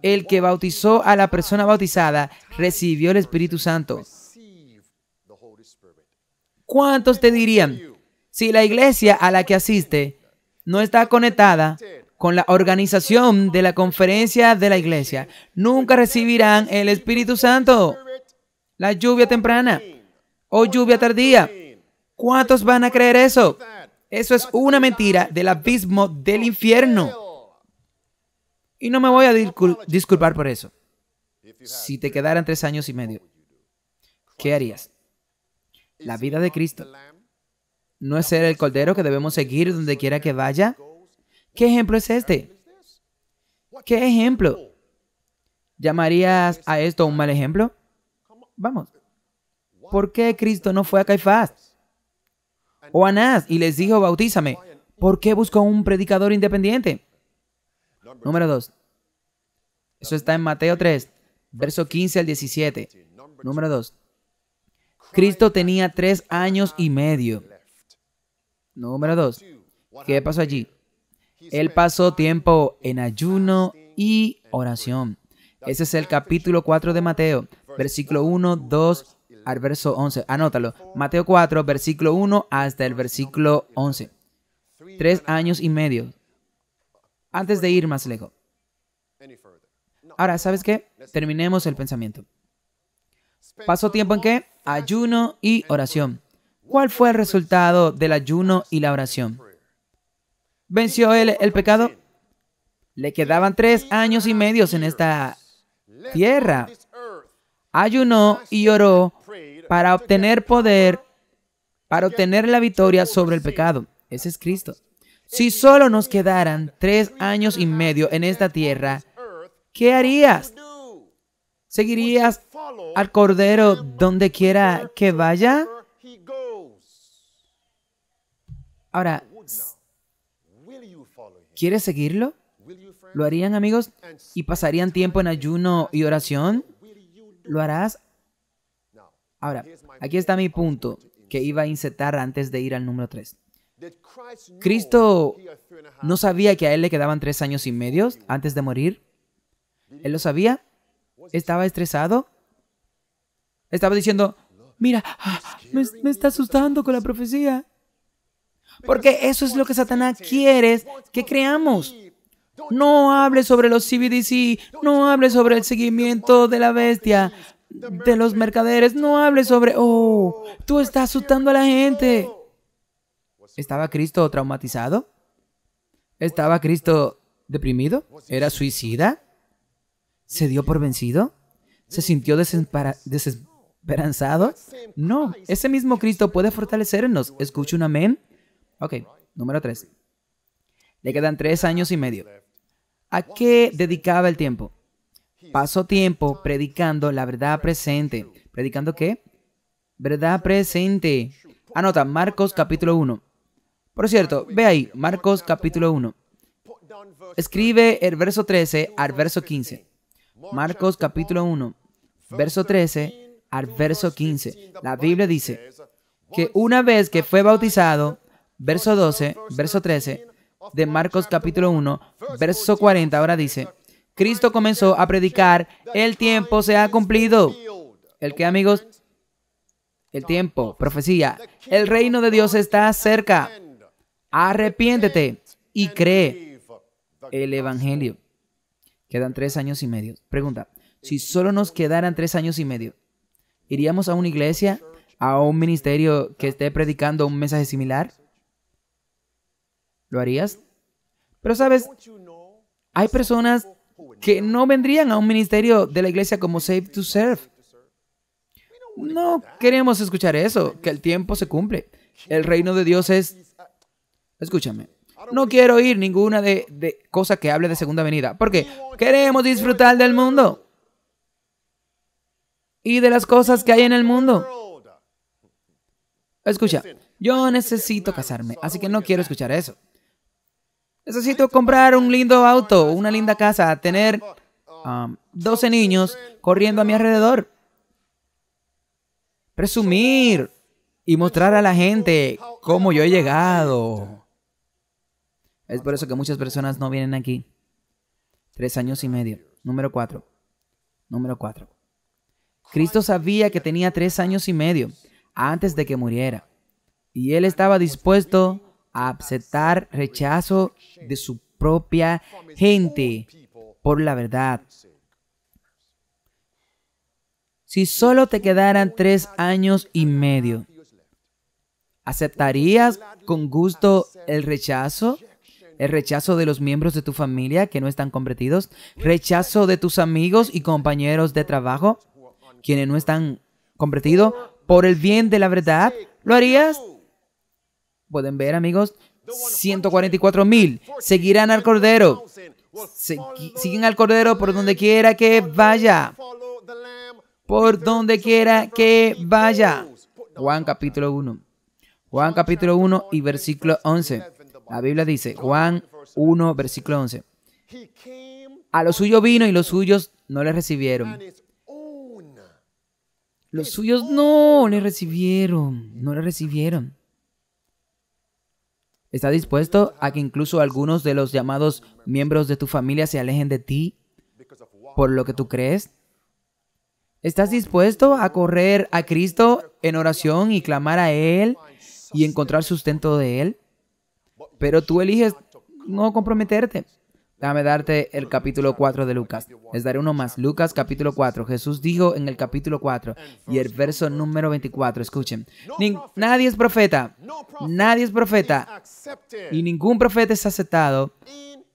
El que bautizó a la persona bautizada recibió el Espíritu Santo. ¿Cuántos te dirían, si la iglesia a la que asiste no está conectada con la organización de la conferencia de la iglesia. Nunca recibirán el Espíritu Santo. La lluvia temprana o lluvia tardía. ¿Cuántos van a creer eso? Eso es una mentira del abismo del infierno. Y no me voy a disculpar por eso. Si te quedaran tres años y medio, ¿qué harías? La vida de Cristo. ¿No es ser el cordero que debemos seguir donde quiera que vaya? ¿Qué ejemplo es este? ¿Qué ejemplo? ¿Llamarías a esto un mal ejemplo? Vamos. ¿Por qué Cristo no fue a Caifás o a Anás y les dijo, bautízame? ¿Por qué buscó un predicador independiente? Número dos. Eso está en Mateo 3, verso 15 al 17. Número dos. Cristo tenía tres años y medio. Número dos. ¿Qué pasó allí? Él pasó tiempo en ayuno y oración. Ese es el capítulo 4 de Mateo, versículo 1, 2 al verso 11. Anótalo. Mateo 4, versículo 1 hasta el versículo 11. Tres años y medio. Antes de ir más lejos. Ahora, ¿sabes qué? Terminemos el pensamiento. ¿Pasó tiempo en qué? Ayuno y oración. ¿Cuál fue el resultado del ayuno y la oración? venció el, el pecado, le quedaban tres años y medio en esta tierra. Ayunó y oró para obtener poder, para obtener la victoria sobre el pecado. Ese es Cristo. Si solo nos quedaran tres años y medio en esta tierra, ¿qué harías? ¿Seguirías al Cordero donde quiera que vaya? Ahora, ¿Quieres seguirlo? ¿Lo harían amigos? ¿Y pasarían tiempo en ayuno y oración? ¿Lo harás? Ahora, aquí está mi punto que iba a insertar antes de ir al número 3. Cristo no sabía que a él le quedaban tres años y medio antes de morir. Él lo sabía. Estaba estresado. Estaba diciendo, mira, ah, me está asustando con la profecía. Porque eso es lo que Satanás quiere que creamos. No hable sobre los CBDC, no hable sobre el seguimiento de la bestia, de los mercaderes, no hable sobre, oh, tú estás asustando a la gente. ¿Estaba Cristo traumatizado? ¿Estaba Cristo deprimido? ¿Era suicida? ¿Se dio por vencido? ¿Se sintió desesperanzado? No, ese mismo Cristo puede fortalecernos. Escucha un amén. Ok, número 3. Le quedan tres años y medio. ¿A qué dedicaba el tiempo? Pasó tiempo predicando la verdad presente. ¿Predicando qué? Verdad presente. Anota, Marcos capítulo 1. Por cierto, ve ahí, Marcos capítulo 1. Escribe el verso 13 al verso 15. Marcos capítulo 1, verso 13 al verso 15. La Biblia dice que una vez que fue bautizado, verso 12, verso 13 de Marcos capítulo 1, verso 40, ahora dice, Cristo comenzó a predicar, el tiempo se ha cumplido. ¿El que amigos? El tiempo, profecía, el reino de Dios está cerca. Arrepiéntete y cree el Evangelio. Quedan tres años y medio. Pregunta, si solo nos quedaran tres años y medio, ¿iríamos a una iglesia, a un ministerio que esté predicando un mensaje similar? ¿Lo harías? Pero sabes, hay personas que no vendrían a un ministerio de la iglesia como Save to Serve. No queremos escuchar eso, que el tiempo se cumple. El reino de Dios es... Escúchame, no quiero oír ninguna de cosa que hable de segunda venida, porque queremos disfrutar del mundo y de las cosas que hay en el mundo. Escucha, yo necesito casarme, así que no quiero escuchar eso. Necesito comprar un lindo auto, una linda casa, tener 12 um, niños corriendo a mi alrededor. Presumir y mostrar a la gente cómo yo he llegado. Es por eso que muchas personas no vienen aquí. Tres años y medio. Número cuatro. Número cuatro. Cristo sabía que tenía tres años y medio antes de que muriera. Y él estaba dispuesto aceptar rechazo de su propia gente por la verdad. Si solo te quedaran tres años y medio, ¿aceptarías con gusto el rechazo? el rechazo de los miembros de tu familia que no están convertidos, rechazo de tus amigos y compañeros de trabajo, quienes no están convertidos, por el bien de la verdad, ¿lo harías? pueden ver, amigos, 144 mil. Seguirán al Cordero. siguen al Cordero por donde quiera que vaya. Por donde quiera que vaya. Juan capítulo 1. Juan capítulo 1 y versículo 11. La Biblia dice, Juan 1, versículo 11. A lo suyo vino y los suyos no le recibieron. Los suyos no le recibieron, no le recibieron. ¿Estás dispuesto a que incluso algunos de los llamados miembros de tu familia se alejen de ti por lo que tú crees? ¿Estás dispuesto a correr a Cristo en oración y clamar a Él y encontrar sustento de Él? Pero tú eliges no comprometerte. Déjame darte el capítulo 4 de Lucas. Les daré uno más. Lucas capítulo 4. Jesús dijo en el capítulo 4 y el verso número 24. Escuchen. nadie es profeta. Nadie es profeta. Y ningún profeta es aceptado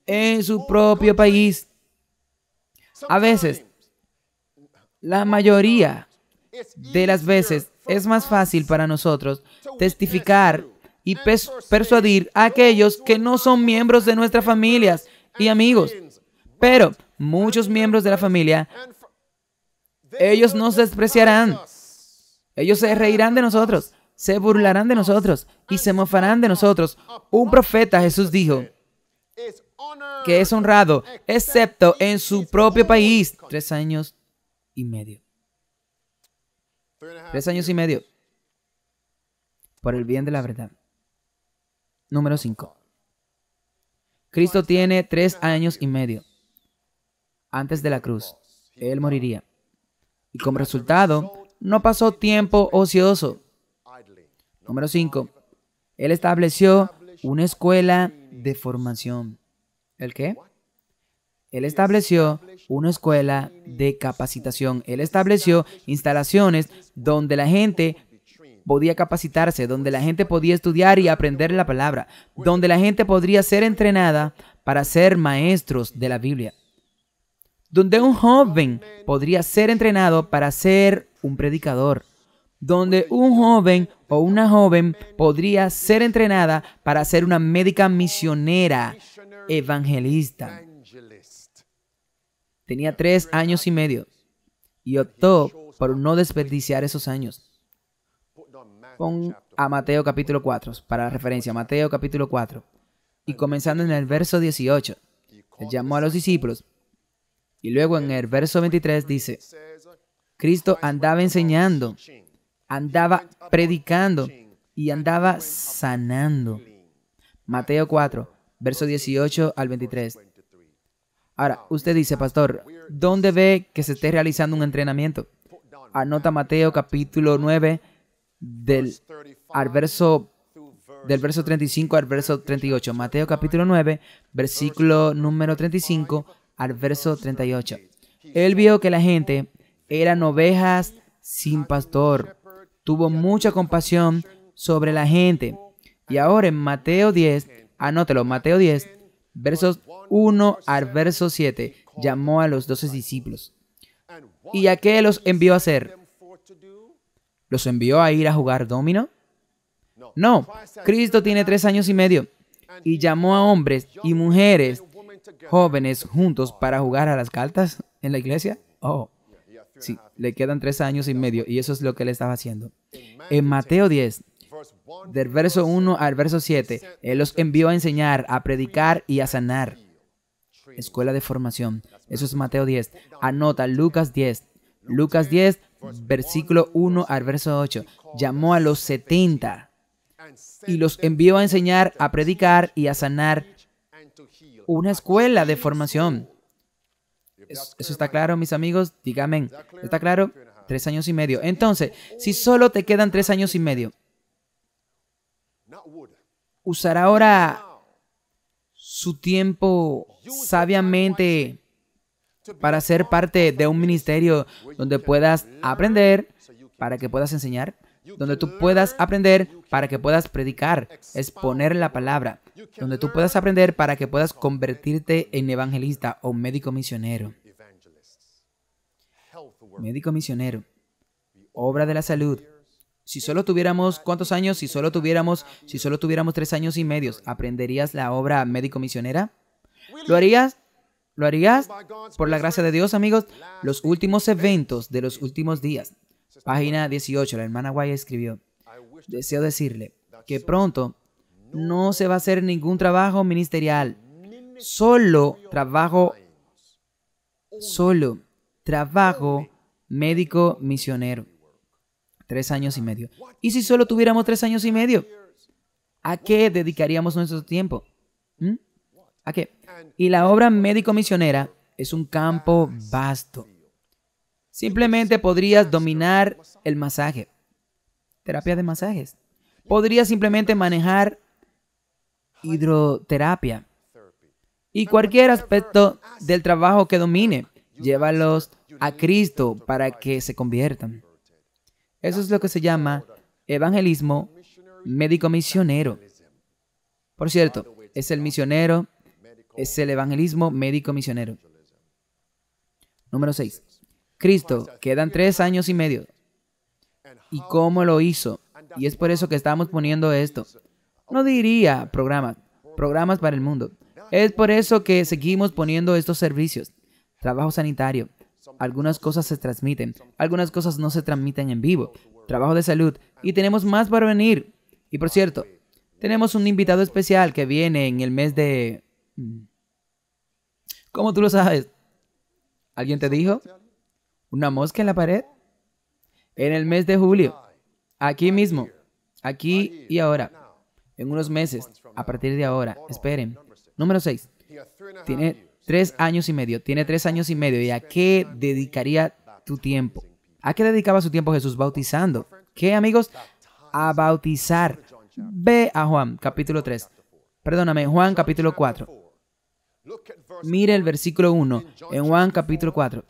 en su propio país. A veces, la mayoría de las veces es más fácil para nosotros testificar y persuadir a aquellos que no son miembros de nuestras familias y amigos. Pero muchos miembros de la familia, ellos nos despreciarán. Ellos se reirán de nosotros, se burlarán de nosotros y se mofarán de nosotros. Un profeta Jesús dijo que es honrado, excepto en su propio país. Tres años y medio. Tres años y medio. Por el bien de la verdad. Número cinco. Cristo tiene tres años y medio antes de la cruz. Él moriría. Y como resultado, no pasó tiempo ocioso. Número cinco. Él estableció una escuela de formación. ¿El qué? Él estableció una escuela de capacitación. Él estableció instalaciones donde la gente podía capacitarse, donde la gente podía estudiar y aprender la palabra, donde la gente podría ser entrenada para ser maestros de la Biblia, donde un joven podría ser entrenado para ser un predicador, donde un joven o una joven podría ser entrenada para ser una médica misionera evangelista. Tenía tres años y medio y optó por no desperdiciar esos años pon a Mateo capítulo 4, para referencia, Mateo capítulo 4. Y comenzando en el verso 18, él llamó a los discípulos. Y luego en el verso 23 dice, Cristo andaba enseñando, andaba predicando y andaba sanando. Mateo 4, verso 18 al 23. Ahora, usted dice, pastor, ¿dónde ve que se esté realizando un entrenamiento? Anota Mateo capítulo 9, del, al verso, del verso 35 al verso 38. Mateo capítulo 9, versículo número 35 al verso 38. Él vio que la gente eran ovejas sin pastor. Tuvo mucha compasión sobre la gente. Y ahora en Mateo 10, anótelo, Mateo 10, versos 1 al verso 7, llamó a los doce discípulos. ¿Y a qué los envió a hacer? ¿Los envió a ir a jugar domino? No, Cristo tiene tres años y medio y llamó a hombres y mujeres jóvenes juntos para jugar a las cartas en la iglesia. Oh, sí, le quedan tres años y medio y eso es lo que él estaba haciendo. En Mateo 10, del verso 1 al verso 7, él los envió a enseñar, a predicar y a sanar. Escuela de formación. Eso es Mateo 10. Anota Lucas 10. Lucas 10 versículo 1 al verso 8, llamó a los 70 y los envió a enseñar, a predicar y a sanar una escuela de formación. ¿Eso, está claro, mis amigos? Díganme, ¿está claro? Tres años y medio. Entonces, si solo te quedan tres años y medio, usar ahora su tiempo sabiamente para ser parte de un ministerio donde puedas aprender para que puedas enseñar, donde tú puedas aprender para que puedas predicar, exponer la palabra, donde tú puedas aprender para que puedas convertirte en evangelista o médico misionero. Médico misionero, obra de la salud. Si solo tuviéramos cuántos años, si solo tuviéramos, si solo tuviéramos tres años y medios, ¿aprenderías la obra médico misionera? ¿Lo harías? ¿Lo harías? Por la gracia de Dios, amigos, los últimos eventos de los últimos días. Página 18, la hermana Guaya escribió, deseo decirle que pronto no se va a hacer ningún trabajo ministerial, solo trabajo, solo trabajo médico misionero. Tres años y medio. ¿Y si solo tuviéramos tres años y medio? ¿A qué dedicaríamos nuestro tiempo? ¿Mm? ¿A qué? Y la obra médico-misionera es un campo vasto. Simplemente podrías dominar el masaje, terapia de masajes. Podrías simplemente manejar hidroterapia y cualquier aspecto del trabajo que domine. Llévalos a Cristo para que se conviertan. Eso es lo que se llama evangelismo médico misionero. Por cierto, es el misionero es el evangelismo médico misionero. Número 6. Cristo, quedan tres años y medio. ¿Y cómo lo hizo? Y es por eso que estamos poniendo esto. No diría programas, programas para el mundo. Es por eso que seguimos poniendo estos servicios. Trabajo sanitario. Algunas cosas se transmiten, algunas cosas no se transmiten en vivo. Trabajo de salud. Y tenemos más para venir. Y por cierto, tenemos un invitado especial que viene en el mes de Mm. ¿Cómo tú lo sabes? ¿Alguien te dijo? ¿Una mosca en la pared? En el mes de julio. Aquí mismo. Aquí y ahora. En unos meses. A partir de ahora. Esperen. Número 6. Tiene tres años y medio. Tiene tres años y medio. ¿Y a qué dedicaría tu tiempo? ¿A qué dedicaba su tiempo Jesús bautizando? ¿Qué, amigos? A bautizar. Ve a Juan, capítulo 3. Perdóname, Juan, capítulo 4 mire el versículo 1 en Juan capítulo 4.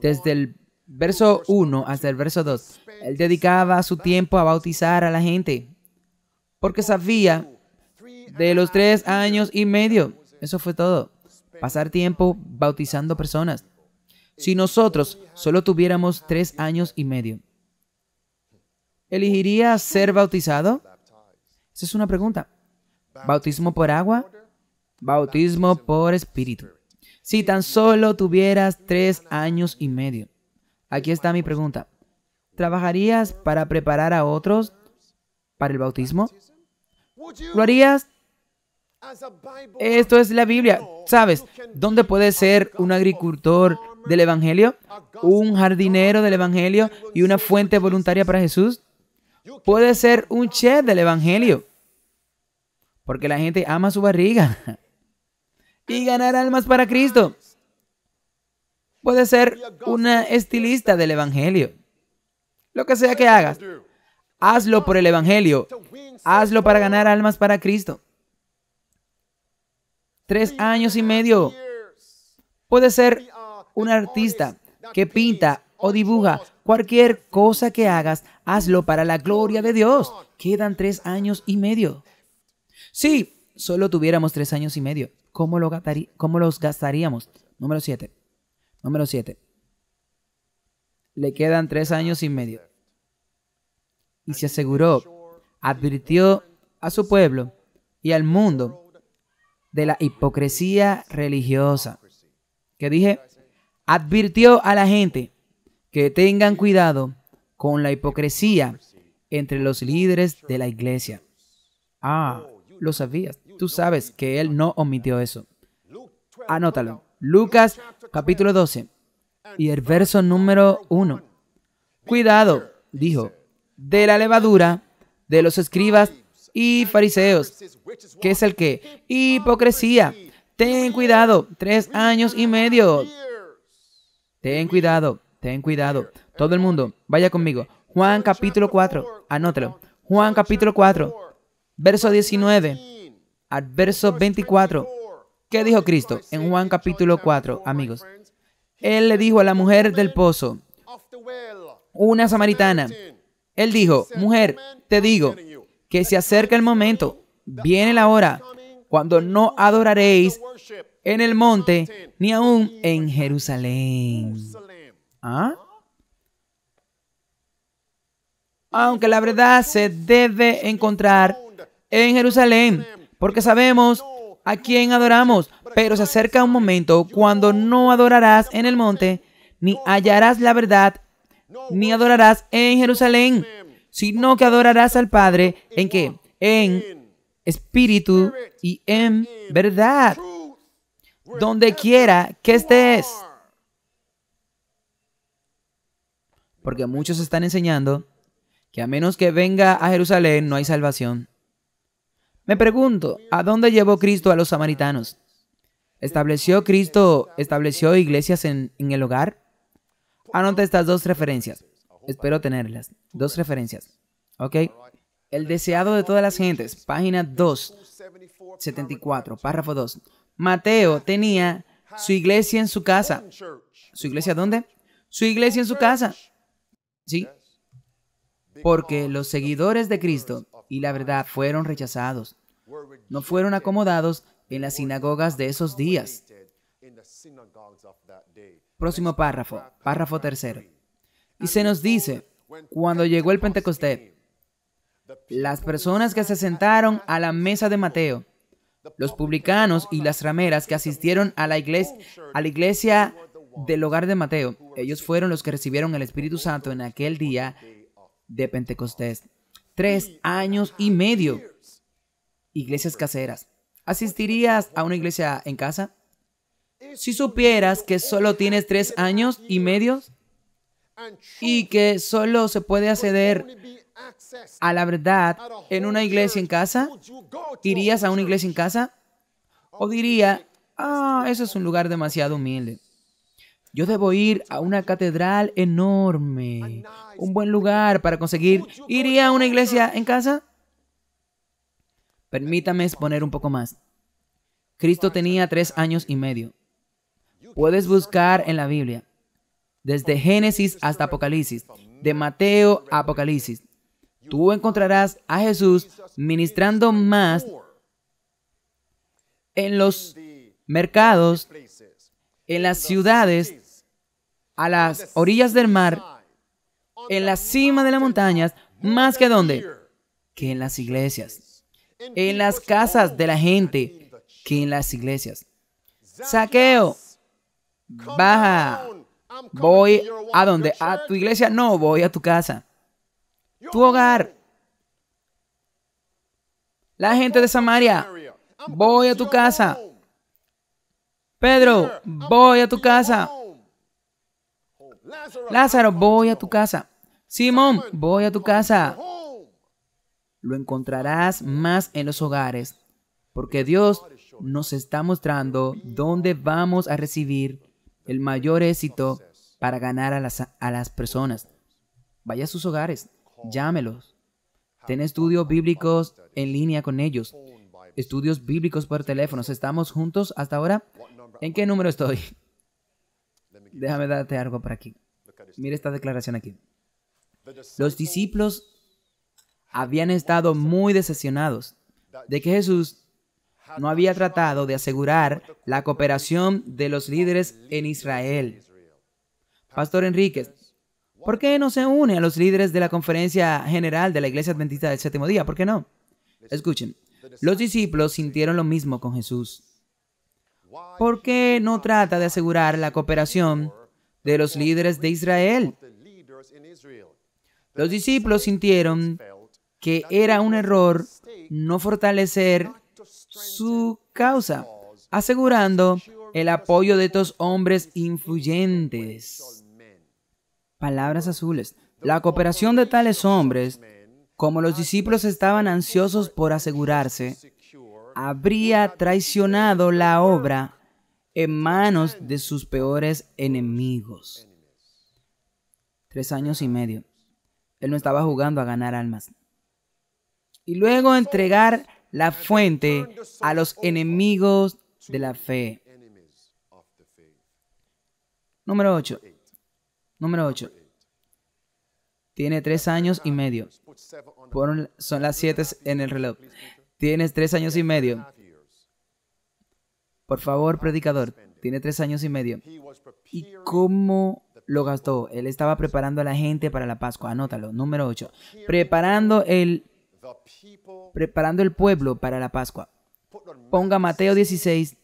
Desde el verso 1 hasta el verso 2, él dedicaba su tiempo a bautizar a la gente, porque sabía de los tres años y medio. Eso fue todo. Pasar tiempo bautizando personas. Si nosotros solo tuviéramos tres años y medio, ¿elegiría ser bautizado? Esa es una pregunta. ¿Bautismo por agua Bautismo por Espíritu. Si tan solo tuvieras tres años y medio. Aquí está mi pregunta. ¿Trabajarías para preparar a otros para el bautismo? ¿Lo harías? Esto es la Biblia. ¿Sabes? ¿Dónde puede ser un agricultor del Evangelio? ¿Un jardinero del Evangelio y una fuente voluntaria para Jesús? ¿Puede ser un chef del Evangelio. Porque la gente ama su barriga y ganar almas para Cristo. Puede ser una estilista del Evangelio. Lo que sea que hagas, hazlo por el Evangelio. Hazlo para ganar almas para Cristo. Tres años y medio. Puede ser un artista que pinta o dibuja. Cualquier cosa que hagas, hazlo para la gloria de Dios. Quedan tres años y medio. Sí, solo tuviéramos tres años y medio, ¿cómo, los gastaríamos? Número siete. Número siete. Le quedan tres años y medio. Y se aseguró, advirtió a su pueblo y al mundo de la hipocresía religiosa. Que dije, advirtió a la gente que tengan cuidado con la hipocresía entre los líderes de la iglesia. Ah, lo sabías tú sabes que Él no omitió eso. Anótalo. Lucas capítulo 12 y el verso número 1. Cuidado, dijo, de la levadura de los escribas y fariseos, que es el que hipocresía. Ten cuidado, tres años y medio. Ten cuidado, ten cuidado. Todo el mundo, vaya conmigo. Juan capítulo 4, anótalo. Juan capítulo 4, verso 19 al verso 24. ¿Qué dijo Cristo en Juan capítulo 4, amigos? Él le dijo a la mujer del pozo, una samaritana. Él dijo, mujer, te digo que se acerca el momento, viene la hora, cuando no adoraréis en el monte ni aún en Jerusalén. ¿Ah? Aunque la verdad se debe encontrar en Jerusalén porque sabemos a quién adoramos, pero se acerca un momento cuando no adorarás en el monte, ni hallarás la verdad, ni adorarás en Jerusalén, sino que adorarás al Padre en qué? En espíritu y en verdad, donde quiera que estés. Porque muchos están enseñando que a menos que venga a Jerusalén no hay salvación. Me pregunto, ¿a dónde llevó Cristo a los samaritanos? ¿Estableció Cristo, estableció iglesias en, en el hogar? Anota estas dos referencias. Espero tenerlas. Dos referencias. ¿Ok? El deseado de todas las gentes, página 2, 74, párrafo 2. Mateo tenía su iglesia en su casa. ¿Su iglesia dónde? Su iglesia en su casa. ¿Sí? Porque los seguidores de Cristo y la verdad fueron rechazados no fueron acomodados en las sinagogas de esos días. Próximo párrafo, párrafo tercero. Y se nos dice, cuando llegó el Pentecostés, las personas que se sentaron a la mesa de Mateo, los publicanos y las rameras que asistieron a la iglesia, a la iglesia del hogar de Mateo, ellos fueron los que recibieron el Espíritu Santo en aquel día de Pentecostés. Tres años y medio Iglesias caseras. ¿Asistirías a una iglesia en casa? Si supieras que solo tienes tres años y medio y que solo se puede acceder a la verdad en una iglesia en casa, ¿irías a una iglesia en casa? ¿O diría, ah, eso es un lugar demasiado humilde? Yo debo ir a una catedral enorme, un buen lugar para conseguir. ¿Iría a una iglesia en casa? Permítame exponer un poco más. Cristo tenía tres años y medio. Puedes buscar en la Biblia, desde Génesis hasta Apocalipsis, de Mateo a Apocalipsis. Tú encontrarás a Jesús ministrando más en los mercados, en las ciudades, a las orillas del mar, en la cima de las montañas, más que donde, que en las iglesias en las casas de la gente que en las iglesias. Saqueo, baja, voy a donde, a tu iglesia, no, voy a tu casa, tu hogar. La gente de Samaria, voy a tu casa. Pedro, voy a tu casa. Lázaro, voy a tu casa. Simón, voy a tu casa lo encontrarás más en los hogares, porque Dios nos está mostrando dónde vamos a recibir el mayor éxito para ganar a las, a las personas. Vaya a sus hogares, llámelos. Ten estudios bíblicos en línea con ellos. Estudios bíblicos por teléfono. ¿Estamos juntos hasta ahora? ¿En qué número estoy? Déjame darte algo por aquí. Mira esta declaración aquí. Los discípulos habían estado muy decepcionados de que Jesús no había tratado de asegurar la cooperación de los líderes en Israel. Pastor Enríquez, ¿por qué no se une a los líderes de la Conferencia General de la Iglesia Adventista del Séptimo Día? ¿Por qué no? Escuchen, los discípulos sintieron lo mismo con Jesús. ¿Por qué no trata de asegurar la cooperación de los líderes de Israel? Los discípulos sintieron que era un error no fortalecer su causa, asegurando el apoyo de estos hombres influyentes. Palabras azules. La cooperación de tales hombres, como los discípulos estaban ansiosos por asegurarse, habría traicionado la obra en manos de sus peores enemigos. Tres años y medio. Él no estaba jugando a ganar almas y luego entregar la fuente a los enemigos de la fe. Número 8. Número 8. Tiene tres años y medio. son las siete en el reloj. Tienes tres años y medio. Por favor, predicador, tiene tres años y medio. ¿Y cómo lo gastó? Él estaba preparando a la gente para la Pascua. Anótalo. Número 8. Preparando el preparando el pueblo para la Pascua. Ponga Mateo 16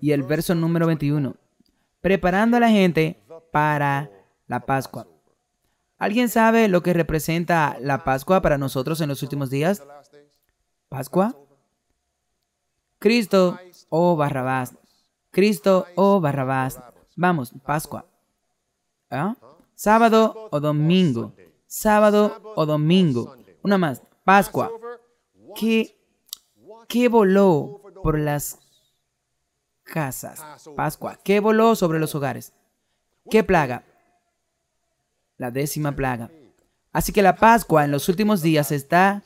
y el verso número 21, preparando a la gente para la Pascua. ¿Alguien sabe lo que representa la Pascua para nosotros en los últimos días? Pascua. Cristo o oh Barrabás. Cristo o oh Barrabás. Vamos, Pascua. ¿Ah? Sábado o domingo. Sábado o domingo. Una más. Pascua, que, voló por las casas. Pascua, ¿qué voló sobre los hogares. ¿Qué plaga? La décima plaga. Así que la Pascua en los últimos días está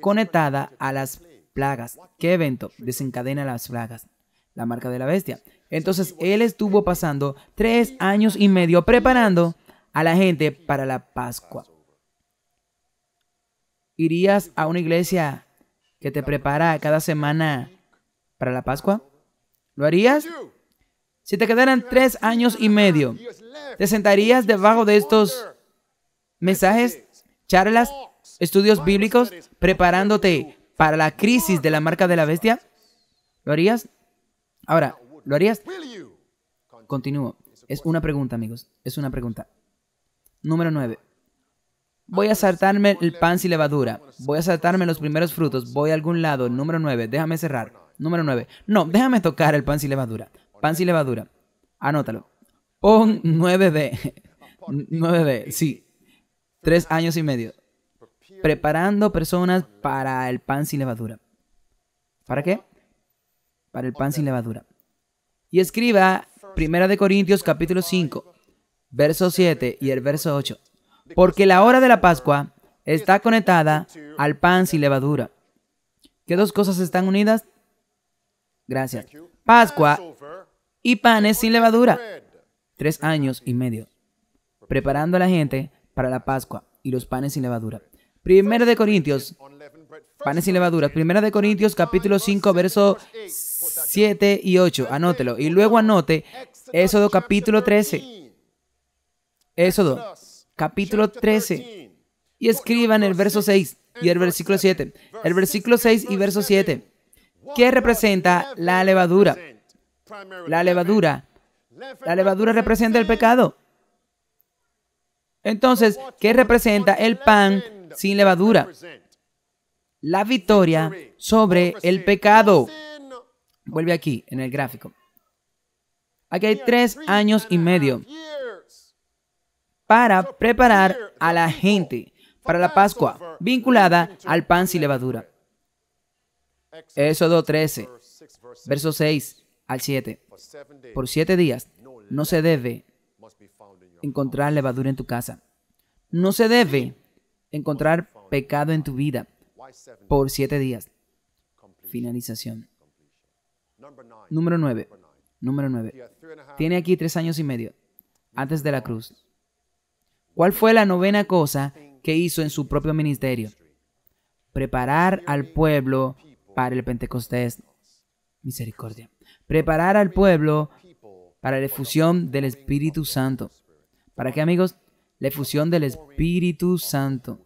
conectada a las plagas. ¿Qué evento desencadena las plagas? La marca de la bestia. Entonces él estuvo pasando tres años y medio preparando a la gente para la Pascua. ¿Irías a una iglesia que te prepara cada semana para la Pascua? ¿Lo harías? Si te quedaran tres años y medio, ¿te sentarías debajo de estos mensajes, charlas, estudios bíblicos, preparándote para la crisis de la marca de la bestia? ¿Lo harías? Ahora, ¿lo harías? Continúo. Es una pregunta, amigos. Es una pregunta. Número nueve. Voy a saltarme el pan sin levadura. Voy a saltarme los primeros frutos. Voy a algún lado. Número 9. Déjame cerrar. Número 9. No, déjame tocar el pan sin levadura. Pan sin levadura. Anótalo. Pon 9B. 9B, sí. Tres años y medio. Preparando personas para el pan sin levadura. ¿Para qué? Para el pan sin levadura. Y escriba 1 Corintios capítulo 5, verso 7 y el verso 8. Porque la hora de la Pascua está conectada al pan sin levadura. ¿Qué dos cosas están unidas? Gracias. Pascua y panes sin levadura. Tres años y medio. Preparando a la gente para la Pascua y los panes sin levadura. Primera de Corintios, panes sin levadura. Primera de Corintios capítulo 5, verso 7 y 8. Anótelo. Y luego anote Éxodo capítulo 13. Éxodo capítulo 13, y escriban el verso 6 y el versículo 7. El versículo 6 y verso 7. ¿Qué representa la levadura? La levadura. La levadura representa el pecado. Entonces, ¿qué representa el pan sin levadura? La victoria sobre el pecado. Vuelve aquí en el gráfico. Aquí hay tres años y medio para preparar a la gente para la Pascua, vinculada al pan sin levadura. Éxodo 13, verso 6 al 7. Por siete días no se debe encontrar levadura en tu casa. No se debe encontrar pecado en tu vida por siete días. Finalización. Número 9. Número 9. Tiene aquí tres años y medio antes de la cruz. ¿Cuál fue la novena cosa que hizo en su propio ministerio? Preparar al pueblo para el Pentecostés. Misericordia. Preparar al pueblo para la efusión del Espíritu Santo. ¿Para qué, amigos? La efusión del Espíritu Santo.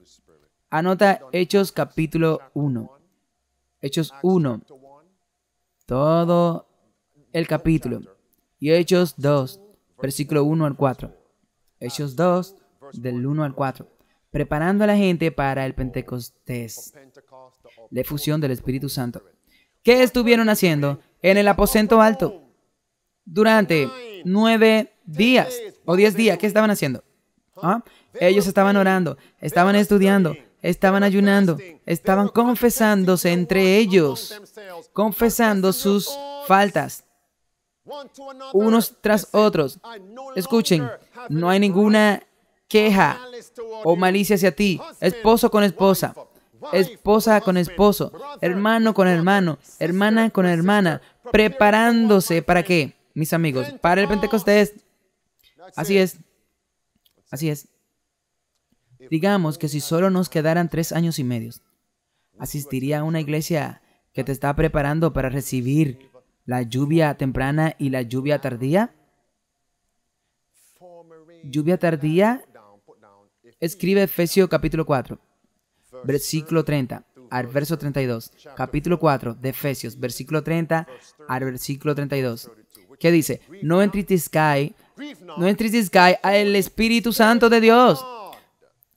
Anota Hechos capítulo 1. Hechos 1. Todo el capítulo. Y Hechos 2, versículo 1 al 4. Hechos 2, del 1 al 4, preparando a la gente para el Pentecostés, la efusión del Espíritu Santo. ¿Qué estuvieron haciendo en el aposento alto? Durante nueve días o diez días, ¿qué estaban haciendo? ¿Ah? Ellos estaban orando, estaban estudiando, estaban ayunando, estaban confesándose entre ellos, confesando sus faltas unos tras otros. Escuchen, no hay ninguna queja o malicia hacia ti, esposo con esposa, esposa con esposo, hermano con hermano, hermana con hermana, preparándose para qué, mis amigos, para el Pentecostés. Así es, así es. Digamos que si solo nos quedaran tres años y medio, asistiría a una iglesia que te está preparando para recibir la lluvia temprana y la lluvia tardía. Lluvia tardía Escribe Efesios capítulo 4, versículo 30 al verso 32, capítulo 4 de Efesios, versículo 30 al versículo 32, que dice, no entristezcáis, no entristezcáis al Espíritu Santo de Dios,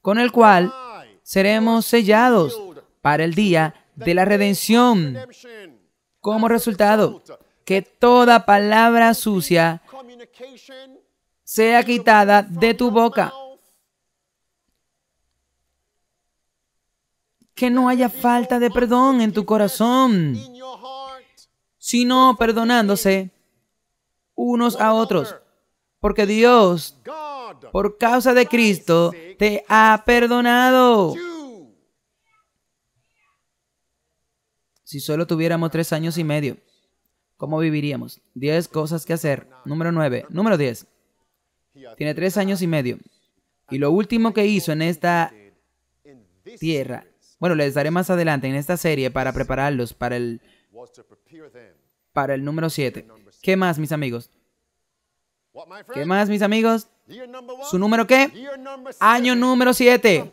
con el cual seremos sellados para el día de la redención. Como resultado, que toda palabra sucia sea quitada de tu boca que no haya falta de perdón en tu corazón, sino perdonándose unos a otros, porque Dios, por causa de Cristo, te ha perdonado. Si solo tuviéramos tres años y medio, ¿cómo viviríamos? Diez cosas que hacer. Número nueve. Número diez. Tiene tres años y medio. Y lo último que hizo en esta tierra bueno, les daré más adelante en esta serie para prepararlos para el, para el número 7. ¿Qué más, mis amigos? ¿Qué más, mis amigos? ¿Su número qué? Año número 7.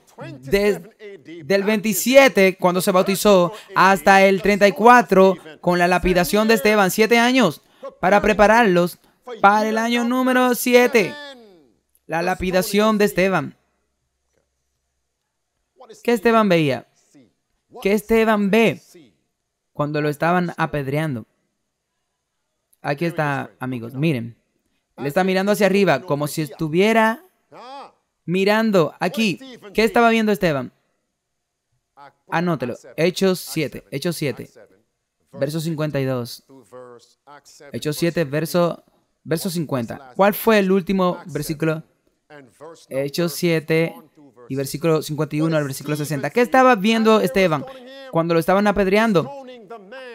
del 27, cuando se bautizó, hasta el 34, con la lapidación de Esteban. Siete años para prepararlos para el año número 7. La lapidación de Esteban. ¿Qué Esteban veía? ¿Qué Esteban ve cuando lo estaban apedreando. Aquí está, amigos, miren. Le está mirando hacia arriba como si estuviera mirando aquí. ¿Qué estaba viendo Esteban? Anótelo. Hechos 7, Hechos 7, verso 52. Hechos 7, verso, verso 50. ¿Cuál fue el último versículo? Hechos 7, y versículo 51 al versículo 60. ¿Qué estaba viendo Esteban cuando lo estaban apedreando?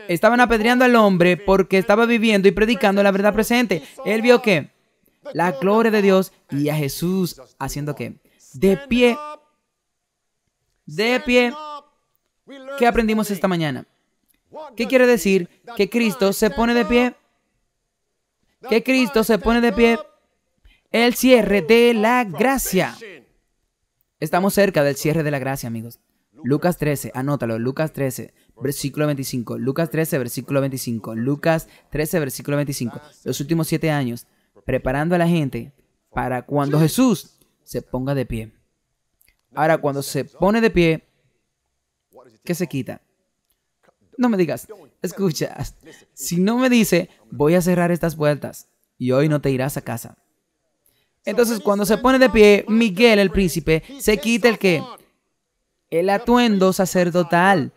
Estaban apedreando al hombre porque estaba viviendo y predicando la verdad presente. Él vio que la gloria de Dios y a Jesús haciendo que de pie, de pie, ¿qué aprendimos esta mañana? ¿Qué quiere decir que Cristo se pone de pie? Que Cristo se pone de pie. El cierre de la gracia. Estamos cerca del cierre de la gracia, amigos. Lucas 13, anótalo, Lucas 13, versículo 25, Lucas 13, versículo 25, Lucas 13, versículo 25, los últimos siete años, preparando a la gente para cuando Jesús se ponga de pie. Ahora, cuando se pone de pie, ¿qué se quita? No me digas, escuchas, si no me dice, voy a cerrar estas vueltas y hoy no te irás a casa. Entonces cuando se pone de pie, Miguel el príncipe se quita el qué? el atuendo sacerdotal.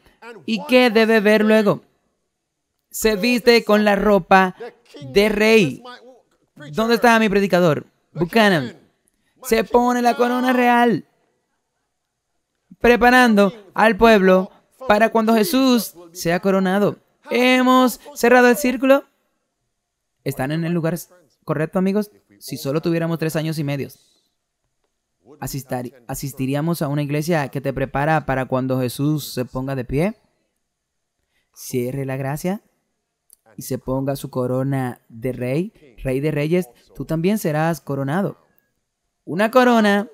¿Y qué debe ver luego? Se viste con la ropa de rey. ¿Dónde está mi predicador? Buchanan. Se pone la corona real, preparando al pueblo para cuando Jesús sea coronado. ¿Hemos cerrado el círculo? ¿Están en el lugar correcto, amigos? si solo tuviéramos tres años y medio, asistiríamos a una iglesia que te prepara para cuando Jesús se ponga de pie, cierre la gracia y se ponga su corona de rey, rey de reyes, tú también serás coronado. Una corona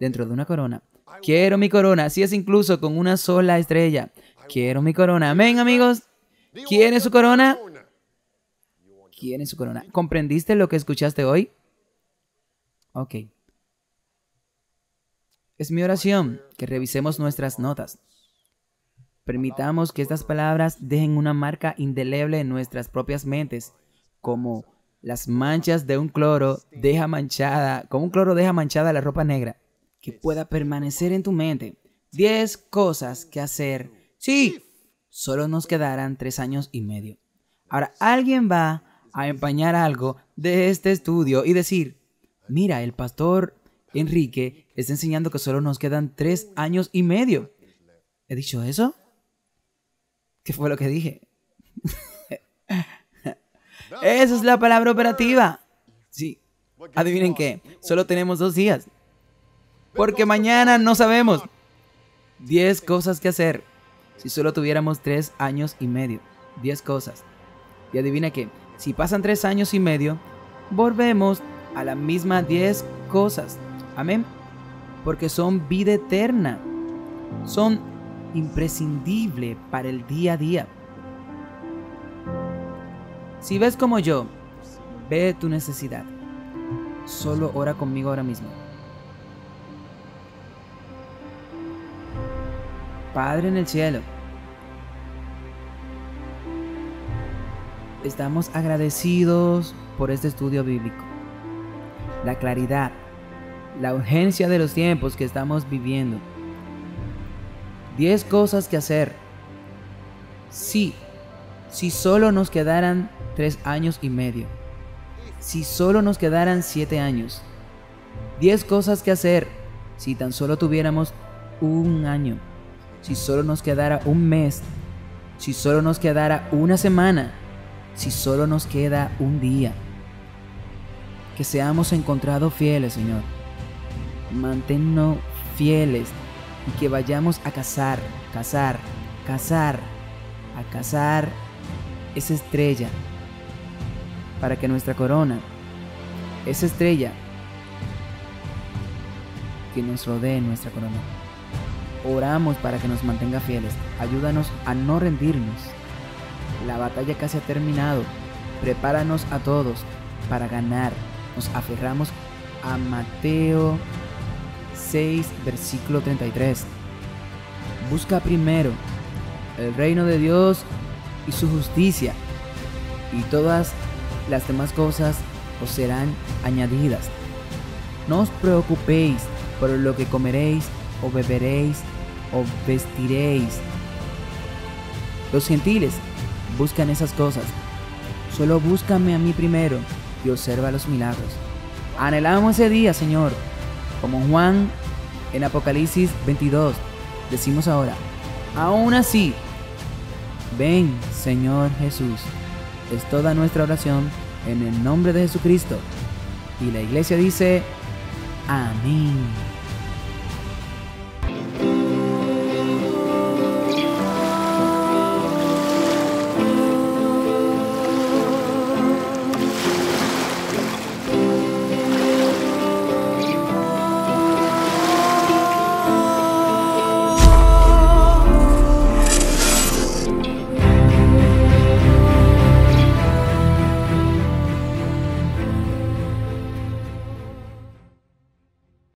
dentro de una corona. Quiero mi corona, si es incluso con una sola estrella. Quiero mi corona. Amén, amigos. ¿Quién es su corona? ¿Quién es su corona? ¿Comprendiste lo que escuchaste hoy? Ok. Es mi oración que revisemos nuestras notas. Permitamos que estas palabras dejen una marca indeleble en nuestras propias mentes, como las manchas de un cloro deja manchada, como un cloro deja manchada la ropa negra, que pueda permanecer en tu mente. Diez cosas que hacer. Sí, solo nos quedarán tres años y medio. Ahora, alguien va a empañar algo de este estudio y decir, mira, el pastor Enrique está enseñando que solo nos quedan tres años y medio. ¿He dicho eso? ¿Qué fue lo que dije? Esa es la palabra operativa. Sí. Adivinen qué. Solo tenemos dos días. Porque mañana no sabemos. Diez cosas que hacer. Si solo tuviéramos tres años y medio. Diez cosas. Y adivina qué. Si pasan tres años y medio, volvemos a las mismas diez cosas. Amén. Porque son vida eterna. Son imprescindible para el día a día. Si ves como yo, ve tu necesidad. Solo ora conmigo ahora mismo. Padre en el cielo, estamos agradecidos por este estudio bíblico la claridad, la urgencia de los tiempos que estamos viviendo. 10 cosas que hacer. Sí, si solo nos quedaran tres años y medio. Si solo nos quedaran siete años. diez cosas que hacer si tan solo tuviéramos un año. Si solo nos quedara un mes. Si solo nos quedara una semana. Si solo nos queda un día que seamos encontrados fieles, Señor. Manténnos fieles y que vayamos a cazar, cazar, cazar, a cazar esa estrella para que nuestra corona, esa estrella que nos rodee nuestra corona. Oramos para que nos mantenga fieles. Ayúdanos a no rendirnos. La batalla casi ha terminado. Prepáranos a todos para ganar aferramos a Mateo 6, versículo 33. Busca primero el reino de Dios y su justicia, y todas las demás cosas os serán añadidas. No os preocupéis por lo que comeréis o beberéis o vestiréis. Los gentiles buscan esas cosas. Solo búscame a mí primero y observa los milagros. Anhelamos ese día, Señor. Como Juan en Apocalipsis 22, decimos ahora, aún así, ven, Señor Jesús. Es toda nuestra oración en el nombre de Jesucristo. Y la iglesia dice, amén.